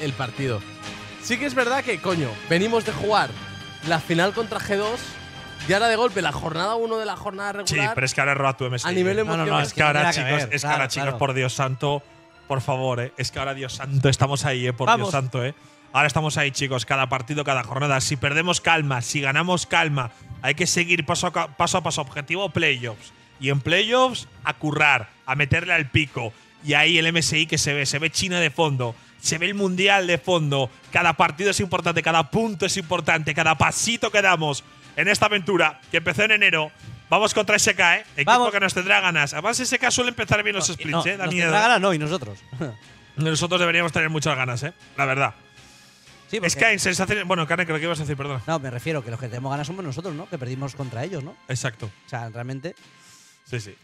el partido. Sí que es verdad que, coño, venimos de jugar la final contra G2 y ahora de golpe la jornada 1 de la jornada regular. Sí, pero es que ahora es tu MSI. A nivel ¿eh? No, no, es que ahora, chicos, es que chicos, por Dios santo, por favor, ¿eh? Es que ahora, Dios santo, estamos ahí, eh, por Dios santo, eh. Ahora estamos ahí, chicos, cada partido, cada jornada. Si perdemos calma, si ganamos calma, hay que seguir paso a paso, a paso objetivo playoffs. Y en playoffs, a currar, a meterle al pico. Y ahí el MSI que se ve, se ve China de fondo se ve el mundial de fondo. Cada partido es importante, cada punto es importante, cada pasito que damos en esta aventura que empezó en enero. Vamos contra SK, ¿eh? equipo que nos tendrá ganas. Además, SK suele empezar bien los splits, no, ¿eh? nos Tendrá ganas, no, y nosotros. nosotros deberíamos tener muchas ganas, ¿eh? La verdad. Sí, es que hay Bueno, Karen, creo que ibas a decir, perdón No, me refiero que los que tenemos ganas somos nosotros, ¿no? Que perdimos contra ellos, ¿no? Exacto. O sea, realmente. Sí, sí.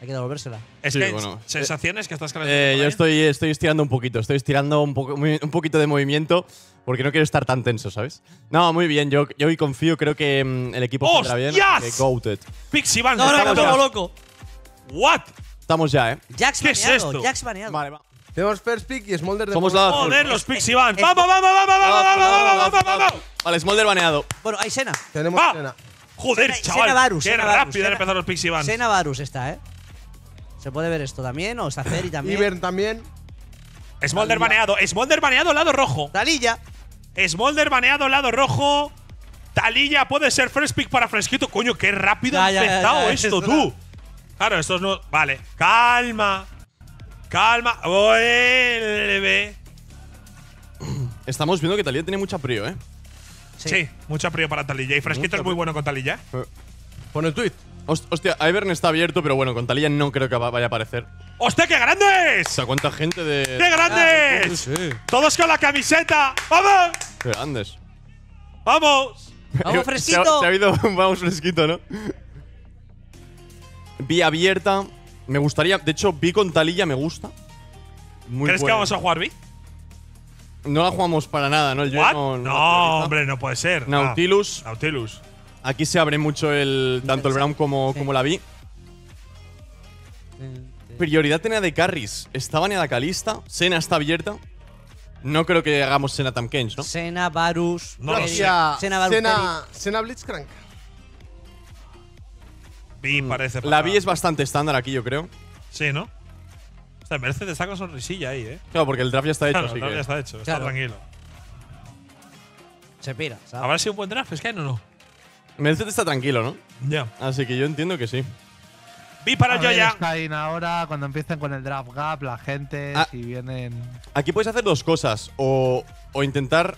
Hay que devolvérsela. Es sí, que sensaciones que estás eh, Yo estoy, estoy estirando un poquito, estoy estirando un, poco, un poquito de movimiento porque no quiero estar tan tenso, ¿sabes? No, muy bien, yo, yo hoy confío, creo que mm, el equipo está bien. Que goated. Pixie Band, estamos loco. ¿What? Estamos ya, ¿eh? Jax ¿Qué baneado, es esto? Jax baneado. Vale, va. Tenemos first pick y Smolder de Somos la Joder, los Pixie Vans! ¡Vamos, vamos, vamos, vamos, vamos, vamos, vamos! Vale, Smolder baneado. Bueno, hay Sena. Tenemos Sena. Joder, chaval. Sena Varus. Qué rápido han empezado los Pixie Vans. Sena Varus está, ¿eh? Se puede ver esto también, o y también. Ivern también. Smolder baneado. Smolder baneado, lado rojo. Talilla. Smolder baneado, lado rojo. Talilla puede ser Fresh pick para Fresquito. Coño, qué rápido ha esto, tú. Claro, esto es no. Vale. Calma. Calma. Vuelve. Estamos viendo que Talilla tiene mucha prio, ¿eh? Sí, sí mucha prio para Talilla. Y Fresquito es muy bueno con Talilla. Eh, pone el tweet. Hostia, Ivern está abierto, pero bueno, con Talía no creo que vaya a aparecer. ¡Hostia, qué grandes! O sea, cuánta gente de. ¡Qué grandes! Ah, Todos con la camiseta. ¡Vamos! ¡Qué grandes! ¡Vamos! ¡Vamos fresquito! Se ha, un vamos fresquito, ¿no? Vi abierta. Me gustaría. De hecho, vi con Talilla me gusta. ¿Crees que vamos a jugar Vi? No la jugamos para nada, ¿no? El no, hombre, no puede ser. Nautilus. Ah, Nautilus. Aquí se abre mucho el tanto el Brown como, como la Vi. Prioridad tenía de carries. Está la Calista. Sena está abierta. No creo que hagamos Sena Tamkens, ¿no? Sena, Varus. No lo Sena, Sena, Blitzcrank. Vi parece. La Vi es bastante estándar aquí, yo creo. Sí, ¿no? O sea, merece te saca sonrisilla ahí, ¿eh? Claro, porque el draft ya está hecho. el draft ya está hecho. Está tranquilo. Se pira. ¿sabes? Habrá sido un buen draft, es que no, no. Mercedes está tranquilo, ¿no? Ya. Así que yo entiendo que sí. Vi para ya. ahora, cuando empiecen con el draft gap, la gente, ah. si vienen. Aquí puedes hacer dos cosas. O, intentar.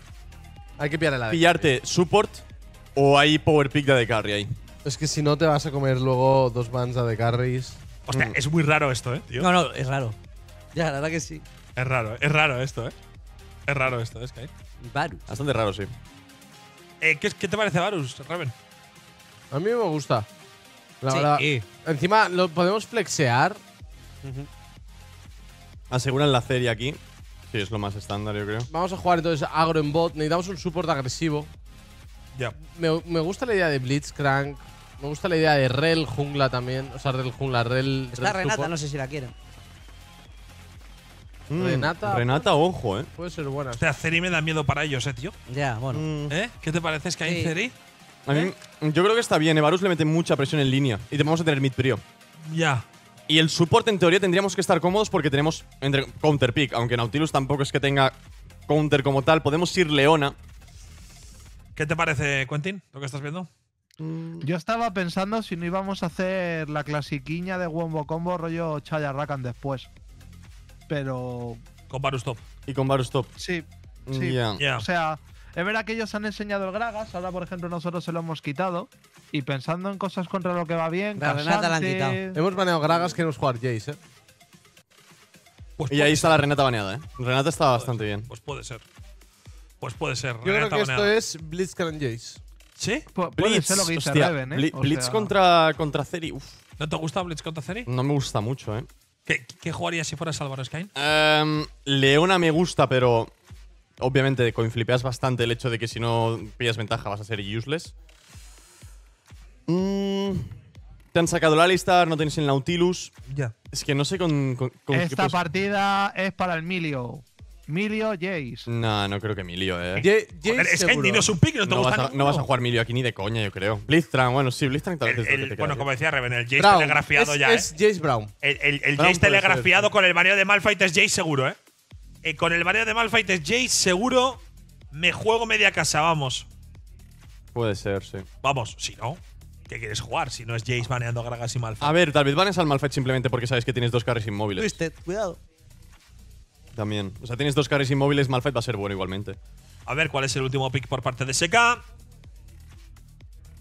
Hay que pillar el Pillarte support o hay power pick de AD carry ahí. Es que si no te vas a comer luego dos bans de carries. Hostia, mm. es muy raro esto, ¿eh? No, no, es raro. Ya, la verdad que sí. Es raro, es raro esto, ¿eh? Es raro esto, es ¿eh, que Bastante raro, sí. Eh, ¿qué, te parece Varus, Raven? A mí me gusta. La verdad. Encima, lo podemos flexear. Aseguran la serie aquí. Sí, es lo más estándar, yo creo. Vamos a jugar entonces agro en bot. Necesitamos un support agresivo. Ya. Me, gusta la idea de Blitzcrank. Me gusta la idea de Rel jungla también. O sea, Rel jungla, Rel. Está Renata, no sé si la quieren. Mm. Renata. Renata, pues, ojo, ¿eh? Puede ser buena. O sea, Ceri me da miedo para ellos, ¿eh, tío? Ya, bueno. Mm. ¿Eh? ¿Qué te parece, es que hay Ceri? A mí, yo creo que está bien. Evarus le mete mucha presión en línea. Y te vamos a tener mid prio. Ya. Y el soporte, en teoría, tendríamos que estar cómodos porque tenemos entre counter pick. Aunque Nautilus tampoco es que tenga counter como tal. Podemos ir Leona. ¿Qué te parece, Quentin, lo que estás viendo? Mm. Yo estaba pensando si no íbamos a hacer la clasiquiña de Wombo Combo rollo Chaya Rakan después pero. Con Barustop. Y con Barustop. Sí. Sí. O sea, es verdad que ellos han enseñado el Gragas, ahora por ejemplo nosotros se lo hemos quitado. Y pensando en cosas contra lo que va bien. La Renata la han quitado. Hemos baneado Gragas, queremos jugar Jace, ¿eh? Pues y ahí está la Renata baneada, ¿eh? Renata está bastante bien. Pues puede ser. Pues puede ser. Yo creo que esto es Blitzcrank Jace. ¿Sí? Pues Blitz. Puede lo que dice ¿eh? Blitz contra, contra Ceri. Uf. ¿No te gusta Blitz contra Ceri? No me gusta mucho, ¿eh? ¿Qué, jugarías si fueras Álvaro Skain? Em, Leona me gusta, pero obviamente coinflipeas bastante el hecho de que si no pillas ventaja vas a ser useless. Mm, te han sacado la lista, no tenéis el Nautilus. Ya. Es que no sé con, con, Esta partida es para el Milio. Milio Jace. No, no creo que Milio, eh. eh es que no es un pick, no te lo gusta. Vas a, no vas a jugar Milio aquí ni de coña, yo creo. Blitztran, bueno, sí, Blitztran tal vez es Bueno, como decía Reven, el Jace telegrafiado ya. Es eh. Jace Brown. El, el, Jace telegrafiado con el baneo de Malphite es Jace seguro, eh. eh con el baneo de Malphite es Jace seguro. Me juego media casa, vamos. Puede ser, sí. Vamos, si no. ¿Qué quieres jugar si no es Jace baneando a Gragas y Malfight. A ver, tal vez banes al Malfight simplemente porque sabes que tienes dos carries inmóviles. Twisted, cuidado. También. O sea, tienes dos caras inmóviles, Malphite va a ser bueno igualmente. A ver cuál es el último pick por parte de SK.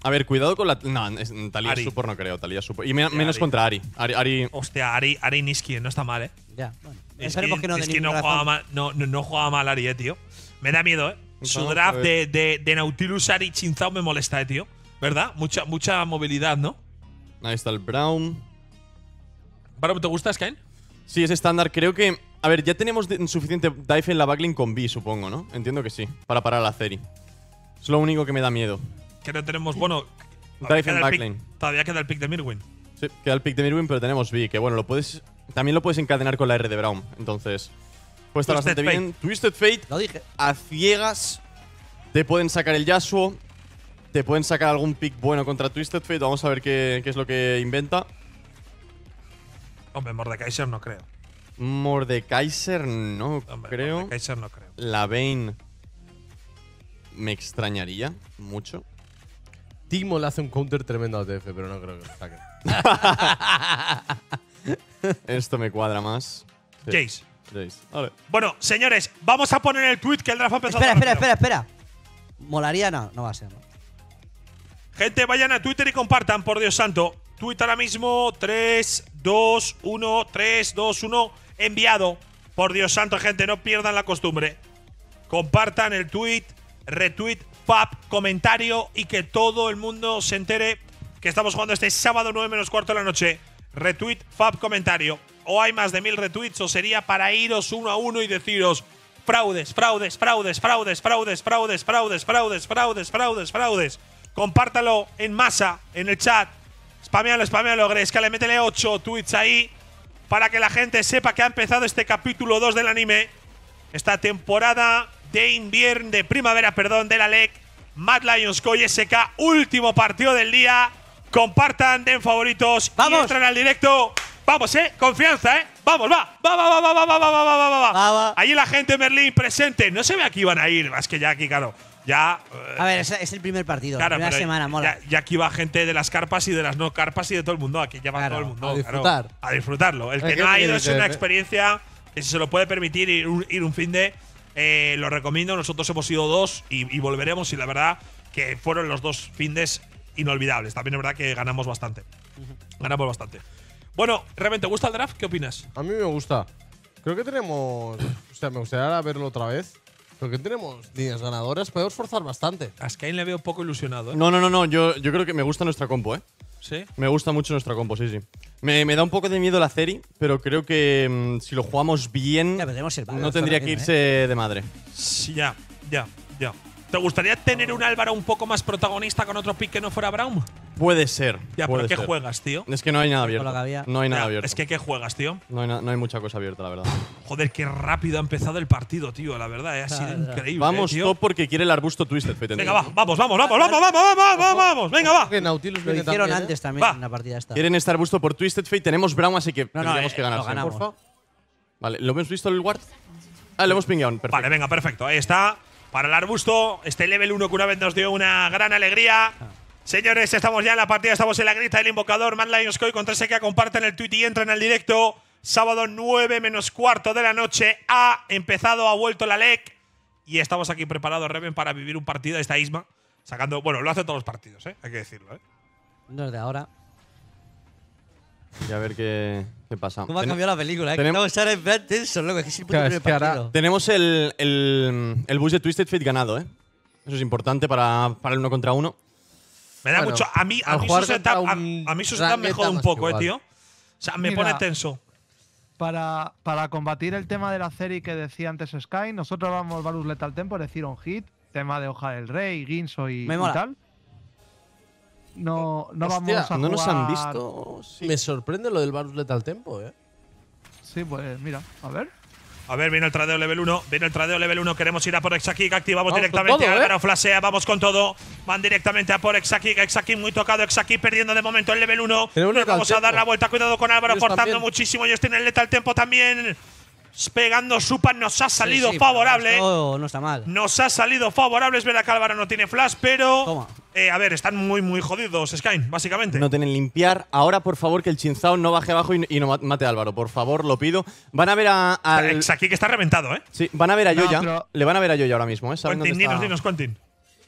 A ver, cuidado con la. No, Talía Super no creo, Talía Super. Y menos contra Ari. Ari. Hostia, Ari, Ari Niski no está mal, eh. Ya, bueno. que no no jugaba, mal, no, Ari, eh, tío. Me da miedo, eh. Su draft de, de, Nautilus Ari Chinzao me molesta, eh, tío. ¿Verdad? Mucha, mucha movilidad, ¿no? Ahí está el Brown. ¿Brown te gusta, Skyne? Sí, es estándar. Creo que a ver, ya tenemos suficiente dive en la backlink con B, supongo, ¿no? Entiendo que sí, para parar la Ceri. Es lo único que me da miedo. Que no tenemos, bueno… Dive en backlane. todavía queda el pick de Mirwin. Sí, queda el pick de Mirwin, pero tenemos B, que bueno, lo puedes… También lo puedes encadenar con la R de Brown, entonces… Puede estar bastante bien. Twisted Fate. Lo dije. A ciegas. Te pueden sacar el Yasuo. Te pueden sacar algún pick bueno contra Twisted Fate. Vamos a ver qué, qué es lo que inventa. Hombre, Mordekaiser no creo. Mordekaiser no creo. Mordekaiser no creo. Vein me extrañaría mucho. Timo le hace un counter tremendo a TF, pero no creo que lo saque. Esto me cuadra más. Jace. Bueno, señores, vamos a poner el tweet que el draft ha empezado Espera, espera, espera, espera. Molaría, no, no va a ser. ¿no? Gente, vayan a Twitter y compartan, por Dios santo. Twitter ahora mismo, 3, 2, 1, 3, 2, 1 enviado. Por Dios santo, gente, no pierdan la costumbre. Compartan el tweet, retweet, fab comentario y que todo el mundo se entere que estamos jugando este sábado 9 menos cuarto de la noche. Retweet, fab, comentario. O hay más de mil retweets o sería para iros uno a uno y deciros fraudes, fraudes, fraudes, fraudes, fraudes, fraudes, fraudes, fraudes, fraudes, fraudes, fraudes. Compártalo en masa, en el chat. Spamealo, spamealo, le métele 8 tweets ahí para que la gente sepa que ha empezado este capítulo 2 del anime. Esta temporada de invierno, de primavera, perdón, de la LEC. Mad Lions Coy SK, último partido del día. Compartan, den favoritos ¡Vamos! y entran al directo. Vamos, eh, confianza, eh. Vamos, va, va, va, va, va, va, va, va, va, va, va. Allí la gente de Merlín presente. No se ve a qué iban a ir, más que ya aquí, claro ya. A ver, eh, es, el primer partido, Una semana, mola. Ya, aquí va gente de las carpas y de las no carpas y de todo el mundo. Aquí ya va todo el mundo. A disfrutar. a disfrutarlo. El que, no ha ido es una experiencia que si se lo puede permitir ir un, fin de. Eh, lo recomiendo. Nosotros hemos ido dos y, volveremos. Y la verdad que fueron los dos findes inolvidables. También es verdad que ganamos bastante. Ganamos bastante. Bueno, realmente, ¿te gusta el draft? ¿Qué opinas? A mí me gusta. Creo que tenemos. O sea, me gustaría verlo otra vez. Porque tenemos días ganadoras, podemos forzar bastante. A Sky le veo poco ilusionado. ¿eh? No, no, no, no. Yo, creo que me gusta nuestra compo, ¿eh? ¿Sí? Me gusta mucho nuestra compo, sí, sí. Me, da un poco de miedo la serie, pero creo que mm, si lo jugamos bien, no tendría que ¿eh? irse de madre. Sí, ya, ya, ya. ¿Te gustaría tener un Álvaro un poco más protagonista con otro pick que no fuera Brown? Puede ser. Ya, ¿qué juegas, tío? Es que no hay nada abierto. No hay nada abierto. Es que ¿qué juegas, tío? no, hay mucha cosa abierta, la verdad. Joder, qué rápido ha empezado el partido, tío. La verdad, eh, ha sido increíble. Eh, vamos top porque quiere el arbusto Twisted Fate. Venga, va, vamos, vamos, vamos, vamos, vamos, vamos, vamos. Venga, va. Lo hicieron antes ¿eh? también en la partida esta. Quieren este arbusto por Twisted Fate. Tenemos Brown, así que tenemos eh, que ganar. lo Vale, ¿lo hemos visto el ward? Ah, lo hemos pingueado. Vale, venga, perfecto. Ahí está para el arbusto. Este level 1 que una vez nos dio una gran alegría. Señores, estamos ya en la partida, estamos en la grita del invocador. Mad Lions Coy con 3 que comparten el tweet y entran el directo. Sábado 9 menos cuarto de la noche. Ha empezado, ha vuelto la LEC. Y estamos aquí preparados, Reven, para vivir un partido de esta Isma. Sacando, bueno, lo hace todos los partidos, ¿eh? hay que decirlo. Desde ¿eh? ahora. Y a ver qué, qué pasa. ¿Cómo ha cambiado la película? tenemos- que es el Tenemos el, el, el bus de Twisted Fate ganado, ¿eh? Eso es importante para, para el uno contra uno. Me da mucho. A mí, a mí mí me un poco, eh, tío. O sea, me pone tenso. Para, para combatir el tema de la serie que decía antes Sky, nosotros vamos Varus Letal Tempo, es decir, un hit, tema de Hoja del Rey, Guinso y, tal. No, vamos No nos han visto. Me sorprende lo del Barus Letal Tempo, eh. Sí, pues mira, a ver. A ver, viene el tradeo level 1, viene el tradeo level 1, queremos ir a por Exakik, activamos directamente a ¿eh? Álvaro Flasea, vamos con todo, van directamente a por Exakik, Exakik muy tocado, Exakik perdiendo de momento el level 1, vamos a dar la vuelta, cuidado con Álvaro, cortando muchísimo, ellos tienen letal tempo también, pegando Supa nos ha salido favorable. no está mal. Nos ha salido favorable. Es verdad que Álvaro no tiene flash, pero. Eh, a ver, están muy, muy jodidos, Skyne, básicamente. No tienen limpiar. Ahora, por favor, que el Chinzao no baje abajo y, no mate a Álvaro. Por favor, lo pido. Van a ver a. Alex, Aquí que está reventado, ¿eh? Sí, van a ver a Yoya. Le van a ver a Yoya ahora mismo, ¿eh? dinos, dinos, Quentin.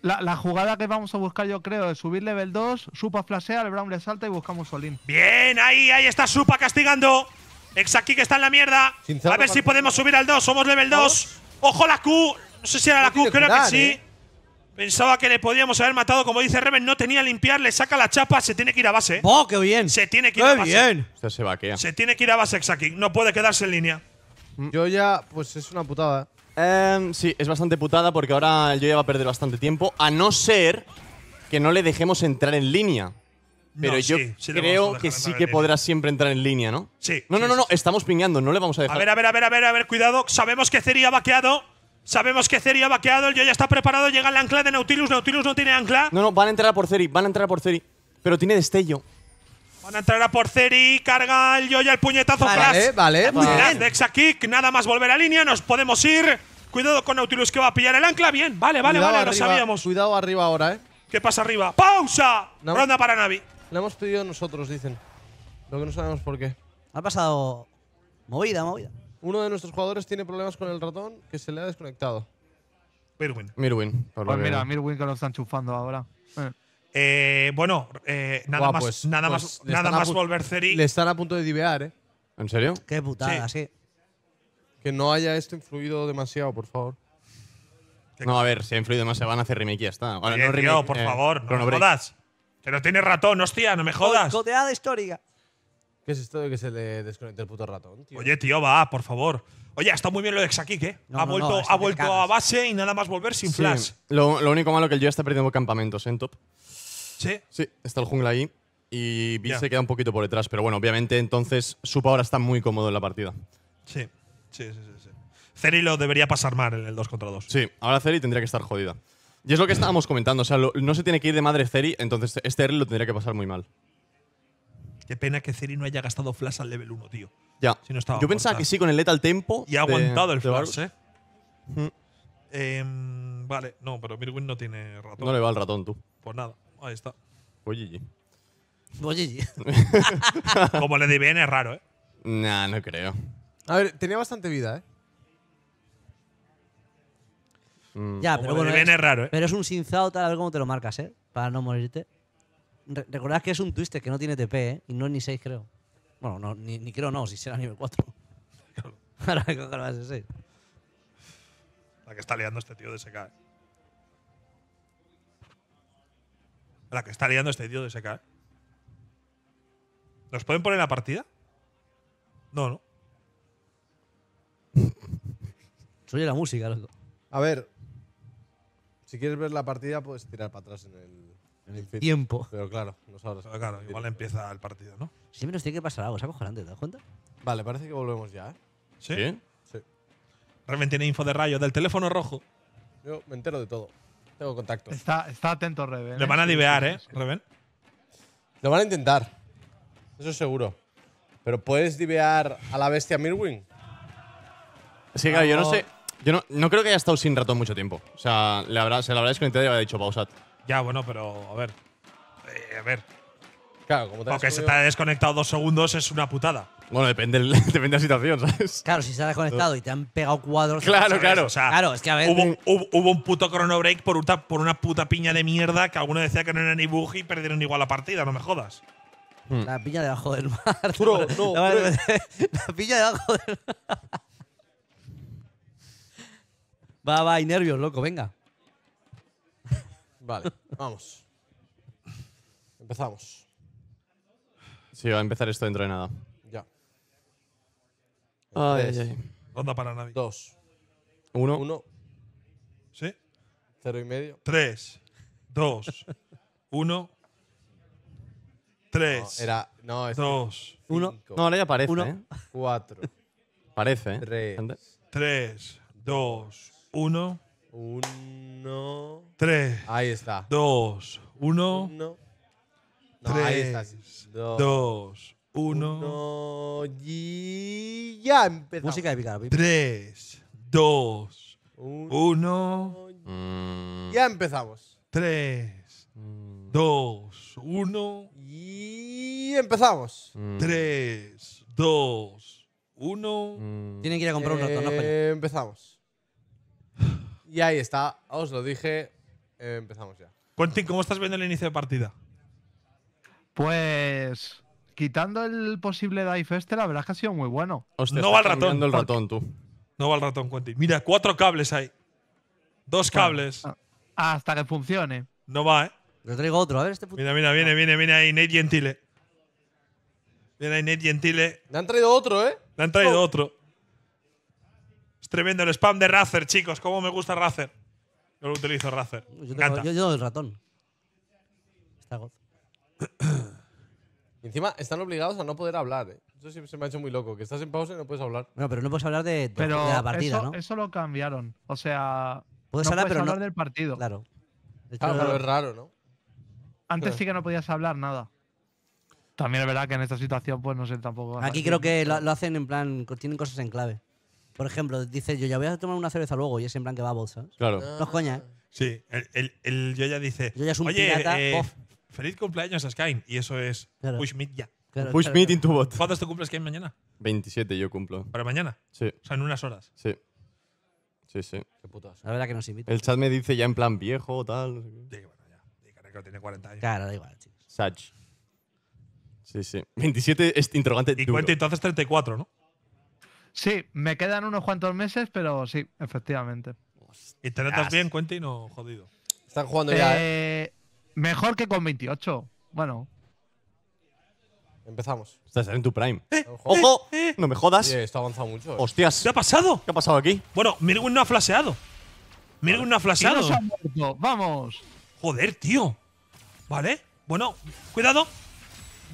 La, la, jugada que vamos a buscar, yo creo, es subir level 2, Supa flashea, el Brown le salta y buscamos Solín. Bien, ahí, ahí está Supa castigando. Exaki que está en la mierda. a ver si podemos subir al 2. Somos level 2. Ojo la Q. No sé si era la Q, creo que sí. ¿eh? Pensaba que le podíamos haber matado, como dice Reven, no tenía limpiar, le saca la chapa, se tiene que ir a base. ¡Oh, qué bien! Este se tiene que ir a base. bien! se Se tiene que ir a base, Exaki. No puede quedarse en línea. Mm. Yo ya, pues es una putada. Em, sí, es bastante putada porque ahora yo ya va a perder bastante tiempo, a no ser que no le dejemos entrar en línea. Pero yo creo que sí que podrá siempre entrar en línea, ¿no? Sí. No, no, no, no, estamos pingando, no le vamos a dejar. A ver, a ver, a ver, a ver, a ver, cuidado. Sabemos que Ceri ha vaqueado. Sabemos que Ceri ha vaqueado, el yo ya está preparado, llega el ancla de Nautilus, Nautilus no tiene ancla. No, no, van a entrar a por Ceri, van a entrar a por Ceri. Pero tiene destello. Van a entrar a por Ceri, carga el ya el puñetazo vale, flash. Vale, vale, nada más volver a línea, nos podemos ir. Cuidado con Nautilus que va a pillar el ancla. Bien, vale, vale, vale, sabíamos. Cuidado arriba ahora, eh. ¿Qué pasa arriba? ¡Pausa! Ronda para Navi. Le hemos pedido nosotros, dicen. Lo que no sabemos por qué. Ha pasado movida, movida. Uno de nuestros jugadores tiene problemas con el ratón que se le ha desconectado. Mirwin. Mirwin. por lo pues mira, Mirwin que lo están chufando ahora. bueno, nada más, nada más, nada más volver Ceri. Le están a punto de divear, ¿eh? ¿En serio? Qué putada, sí. Que no haya esto influido demasiado, por favor. No, a ver, si ha influido demasiado, se van a hacer remake ya está. no por eh, favor, no pero tiene ratón, hostia, no me jodas. Coteada histórica. ¿Qué es esto de que se le desconecta el puto ratón, tío? Oye, tío, va, por favor. Oye, está muy bien lo de aquí, ¿eh? ha vuelto, ha vuelto a base y nada más volver sin flash. Lo, único malo que el yo está perdiendo campamentos en top. ¿Sí? Sí, está el jungla ahí y B se queda un poquito por detrás. Pero bueno, obviamente entonces supa ahora está muy cómodo en la partida. Sí, sí, sí, sí. sí. lo debería pasar mal en el 2 contra 2. Sí, ahora Ceri tendría que estar jodida. Y es lo que estábamos comentando, o sea, no se tiene que ir de madre Ceri, entonces este early lo tendría que pasar muy mal. Qué pena que Ceri no haya gastado flash al level 1, tío. Ya. Yo pensaba que sí con el letal tempo. Y ha aguantado el flash, ¿eh? Em, vale, no, pero Mirwin no tiene ratón. No le va el ratón, tú. Pues nada, ahí está. Oye, Oye. Como le di bien es raro, ¿eh? Nah, no creo. A ver, tenía bastante vida, ¿eh? Mm. Ya, pero bueno. Es, ¿eh? Pero es un sinzao tal, a ver cómo te lo marcas, ¿eh? Para no morirte. recordad que es un twister que no tiene TP, ¿eh? Y no es ni 6, creo. Bueno, no, ni, creo no, si será nivel 4. Para que la 6. La que está liando este tío de SK. ¿eh? La que está liando este tío de SK. ¿eh? ¿Nos pueden poner la partida? No, no. Soy la música, loco. A ver, si quieres ver la partida, puedes tirar para atrás en el, tiempo. Pero claro, no igual empieza el partido, ¿no? Siempre nos tiene que pasar algo, ¿sabes? ¿te das cuenta? Vale, parece que volvemos ya, ¿eh? ¿Sí? ¿Sí? tiene info de rayo del teléfono rojo. Yo me entero de todo. Tengo contacto. Está, está atento, Reven. Le ¿eh? van a divear, ¿eh, Reven? Lo van a intentar. Eso es seguro. Pero ¿puedes divear a la bestia Mirwin? Sí, claro, yo no sé. Yo no, creo que haya estado sin ratón mucho tiempo. O sea, la verdad, se la habrá desconectado y habrá dicho pausat. Ya, bueno, pero a ver. Eh, a ver. Claro, Aunque se te haya desconectado dos segundos es una putada. Bueno, depende, depende de la situación, ¿sabes? Claro, si se ha desconectado y te han pegado cuadros. Claro, claro. O sea, es que a Hubo un, puto chrono break por, una, por una puta piña de mierda que alguno decía que no era ni bug y perdieron igual la partida, no me jodas. La piña debajo del mar. no, la, la piña debajo del mar. Va, va, hay nervios, loco, venga. Vale, vamos. Empezamos. Sí, va a empezar esto dentro de nada. Ya. Ay, ay, ay. Ronda para nadie. Dos. Uno. Uno. ¿Sí? Cero y medio. Tres. Dos. uno. Tres. era. No, es. Dos. uno. No, ahora ya parece. Uno. ¿eh? Cuatro. Parece, ¿eh? Tres. Dos. Uno. Uno. Tres. Ahí está. Dos. Uno. No, tres, Dos. uno. Y ya empezamos. Música de Tres. Dos. Uno. Mm. Ya empezamos. Tres. Mm. Dos. Uno. Y empezamos. Mm. Tres. Dos. Uno. Tienen que ir a comprar un ratón, Empezamos. Y ahí está, os lo dije. Eh, empezamos ya. Quentin, ¿cómo estás viendo el inicio de partida? Pues. Quitando el posible dive este, la verdad es que ha sido muy bueno. no va el ratón. tú. No va el ratón, Quentin. Mira, cuatro cables hay. Dos cables. Ah, hasta que funcione. No va, ¿eh? Le traigo otro, a ver este puto. Mira, mira, viene, ah. viene, viene ahí Nate Gentile. Viene ahí Nate Gentile. Le han traído otro, ¿eh? Le han traído otro. Tremendo el spam de Razer, chicos. ¿Cómo me gusta Razer? Yo lo utilizo, Razer. Yo, yo, yo el ratón. Está encima están obligados a no poder hablar. ¿eh? Eso se me ha hecho muy loco, que estás en pausa y no puedes hablar. No, pero no puedes hablar de, la partida, eso, ¿no? Eso lo cambiaron. O sea, puedes no hablar, puedes hablar del partido. Claro. pero es raro, ¿no? Antes sí que no podías hablar nada. También es verdad que en esta situación, pues no sé tampoco. Aquí creo que lo hacen en plan, tienen cosas en clave. Por ejemplo, dice yo ya voy a tomar una cerveza luego y es en plan que va a Claro. Ah. No es coña, ¿eh? Sí, el, el, el ya dice. ya es un Oye, eh, feliz cumpleaños a Skyne. Y eso es push meet ya. Push claro, en tu bot. ¿Cuándo es cumples cumple mañana? 27 yo cumplo. ¿Para mañana? Sí, O sea, en unas horas. sí. Sí, sí. Qué putas. La verdad que nos invita. El chat me dice ya en plan viejo, o tal. no bueno, ya. Dígame que tiene 40 años. Claro, da igual, chicos. Sach. Sí, sí. 27 es interrogante. Y duro. cuenta entonces 34, ¿no? Sí, me quedan unos cuantos meses, pero sí, efectivamente. ¿Y te notas bien, Quentin, jodido? Están jugando ya. ¿eh? Eh, mejor que con 28. Bueno. Empezamos. Estás en tu prime. Eh, ¡Ojo! No me jodas. avanzado mucho. ¡Hostias! ¿Qué ha pasado? ¿Qué ha pasado aquí? Bueno, Mirwin no ha flaseado. Mirwin no ha flaseado. ¡Vamos! Joder, tío. Vale. Bueno, cuidado.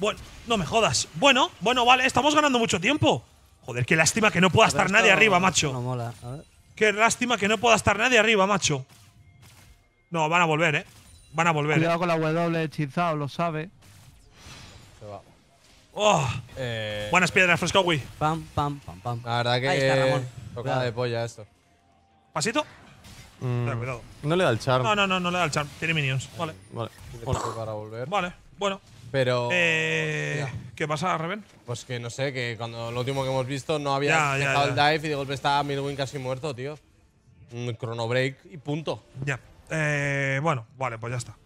Bueno, no me jodas. Bueno, bueno, vale. Estamos ganando mucho tiempo. Joder, qué lástima que no pueda estar nadie arriba, macho. No mola. A ver. Qué lástima que no pueda estar nadie arriba, macho. No, van a volver, eh. Van a volver. Cuidado eh. con la W hechizado, lo sabe. Se va. Oh. Eh, Buenas piedras, Fresco, Pam, pam, pam, pam. La verdad que. Ahí está, Ramón. de polla esto. ¿Pasito? Mm. cuidado. No le da el charm. No, no, no, no le da el charm. Tiene minions. Vale. Vale. Para volver. Vale, bueno. Pero. Eh, ¿Qué pasa, Reven? Pues que no sé, que cuando lo último que hemos visto no había dejado el dive y de golpe está Milwin casi muerto, tío. Un chrono break y punto. Ya. Eh, bueno, vale, pues ya está.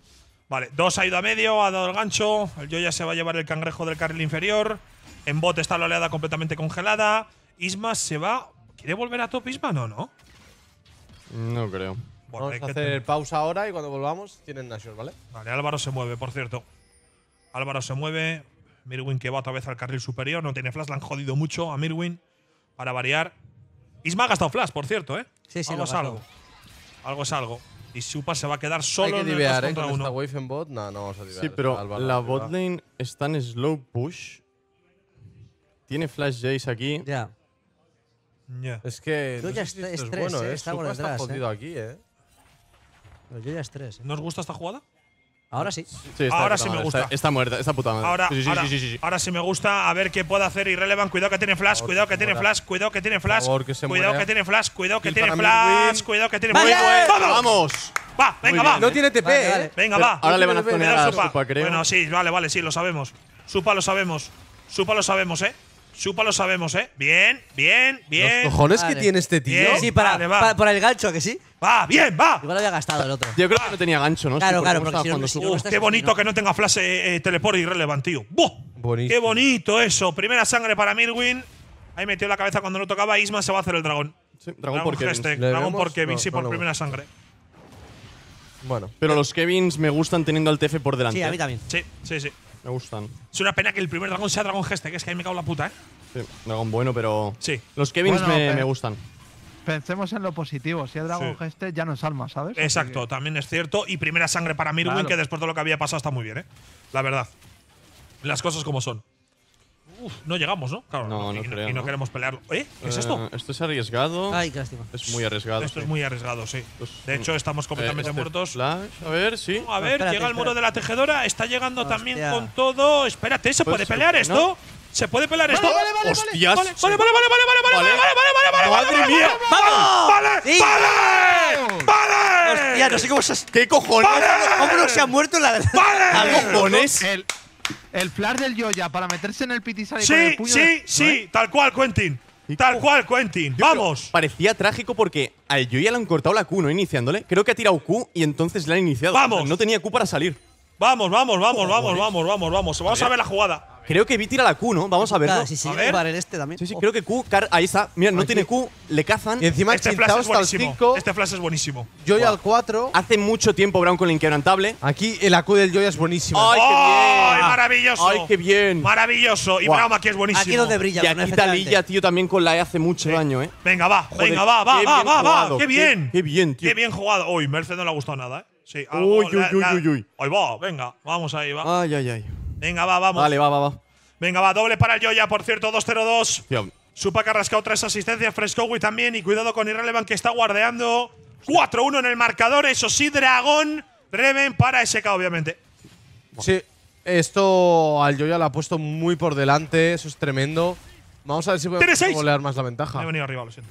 Vale, dos ha ido a medio, ha dado el gancho. El Joya se va a llevar el cangrejo del carril inferior. En bot está la oleada completamente congelada. Isma se va. ¿Quiere volver a top Isma? No, no. No creo. Vamos a hacer pausa ahora y cuando volvamos tienen Nashor, ¿vale? Vale, Álvaro se mueve, por cierto. Álvaro se mueve. Mirwin que va otra vez al carril superior. No tiene flash. Le han jodido mucho a Mirwin. Para variar. Isma ha gastado flash, por cierto, ¿eh? Sí, sí, algo lo es algo. Algo es algo. Y Supa se va a quedar solo Hay que en el ¿eh? wave en bot, no, no vamos a divear. Sí, pero la botlane está en slow push. Tiene flash Jace aquí. Ya. Ya. Es que. Yo ya Está por detrás. está ¿eh? jodido aquí, ¿eh? Yo ya es ¿eh? ¿No os gusta esta jugada? Ahora sí. ahora sí me gusta. Está, muerta, está puta madre. Ahora sí, ahora, sí, me gusta. A ver qué puede hacer Irrelevant. Cuidado que tiene flash, cuidado que, tiene flash, cuidado que tiene flash. cuidado que tiene flash, cuidado que tiene flash, cuidado que tiene flash. ¡Vamos! Va, venga, va. No tiene TP, ¿eh? Venga, va. Ahora le van a poner a Supa, creo. Bueno, sí, vale, vale, sí, lo sabemos. Supa lo sabemos. Supa lo sabemos, eh. Supa lo sabemos, ¿eh? Bien, bien, bien. Los cojones que tiene este tío. sí, para, para, el gancho, que sí. Va, bien, va. Igual lo había gastado el otro. Yo creo que no tenía gancho, ¿no? Claro, claro, porque, si qué bonito que no tenga flash eh, eh, teleport irrelevant, tío. ¡Buah! Qué bonito eso. Primera sangre para Mirwin. Ahí metió la cabeza cuando no tocaba. Isma se va a hacer el dragón. Sí, dragón, por Kevin. Dragón por Kevin, sí, por primera sangre. Bueno. Pero los Kevins me gustan teniendo al TF por delante. Sí, a mí ¿eh? también. Sí, sí, sí. Me gustan. Es una pena que el primer dragón sea dragón geste, que es que ahí me cago en la puta, ¿eh? Sí, dragón bueno, pero. Sí. Los Kevins eh, me, gustan. Pensemos en lo positivo. Si es dragón geste, ya no es alma, ¿sabes? Exacto, también es cierto. Y primera sangre para Mirwin, que después de lo que había pasado está muy bien, ¿eh? La verdad. Las cosas como son no llegamos, ¿no? Claro, no, y, no, queremos pelearlo. ¿Eh? ¿Qué es esto? Esto es arriesgado. Ay, qué lástima. Es muy arriesgado. Esto es muy arriesgado, sí. de hecho, estamos completamente muertos. A ver, sí. a ver, llega el muro de la tejedora. Está llegando también con todo. Espérate, ¿se puede pelear esto? ¿Se puede pelear esto? Vale, vale, Vale, vale, vale, vale, vale, vale, vale, vale, vale, vale, vale, vale. ¡Vale! ¡Vale! ¡Vale! se… ¿Qué cojones? ha muerto ¡Vale! cojones? El flash del Yoya para meterse en el pit y sí, con el Sí, sí, tal cual, Quentin. Tal cual, Quentin. ¡Vamos! Parecía trágico porque al Yoya le han cortado la Q, ¿no? Iniciándole. Creo que ha tirado Q y entonces le han iniciado. ¡Vamos! no tenía Q para salir. Vamos, vamos, vamos, vamos, vamos, vamos, vamos. Vamos a ver la jugada. Creo que Vi tira la Q, ¿no? Vamos a verlo. sí, sí, a ver. este también. Sí, sí, oh. creo que Q, ahí está. Mira, no tiene Q, le cazan. Y encima este flash es buenísimo. 5. Este flash es buenísimo. Joya al 4. Hace mucho tiempo Brown con el inquebrantable. Aquí el AQ del Joya es buenísimo. ¡Ay, qué ¡Oh! bien! ¡Ay, maravilloso! ¡Ay, qué bien! Maravilloso. Y wow. Brown aquí es buenísimo. Aquí donde brilla. Y aquí Talilla, tío, también con la E hace mucho daño, ¿eh? Venga, va, venga, va, va, va, va, va. ¡Qué bien! Qué, bien, tío. Qué bien jugado. Uy, Merced no le ha gustado nada, ¿eh? Sí, uy, uy, uy, uy, uy. Ahí va, venga, vamos ahí, va. Ay, ay, ay. Venga, va, vamos. Vale, va, va, va. Venga, va, doble para el Joya, por cierto, 2-0-2. Supa que ha rascado tres asistencias, Frescowi también, y cuidado con Irrelevant que está guardeando. 4-1 en el marcador, eso sí, Dragón, Reven para SK, obviamente. Sí, esto al Joya lo ha puesto muy por delante, eso es tremendo. Vamos a ver si podemos golear más la ventaja. Me he venido arriba, lo siento.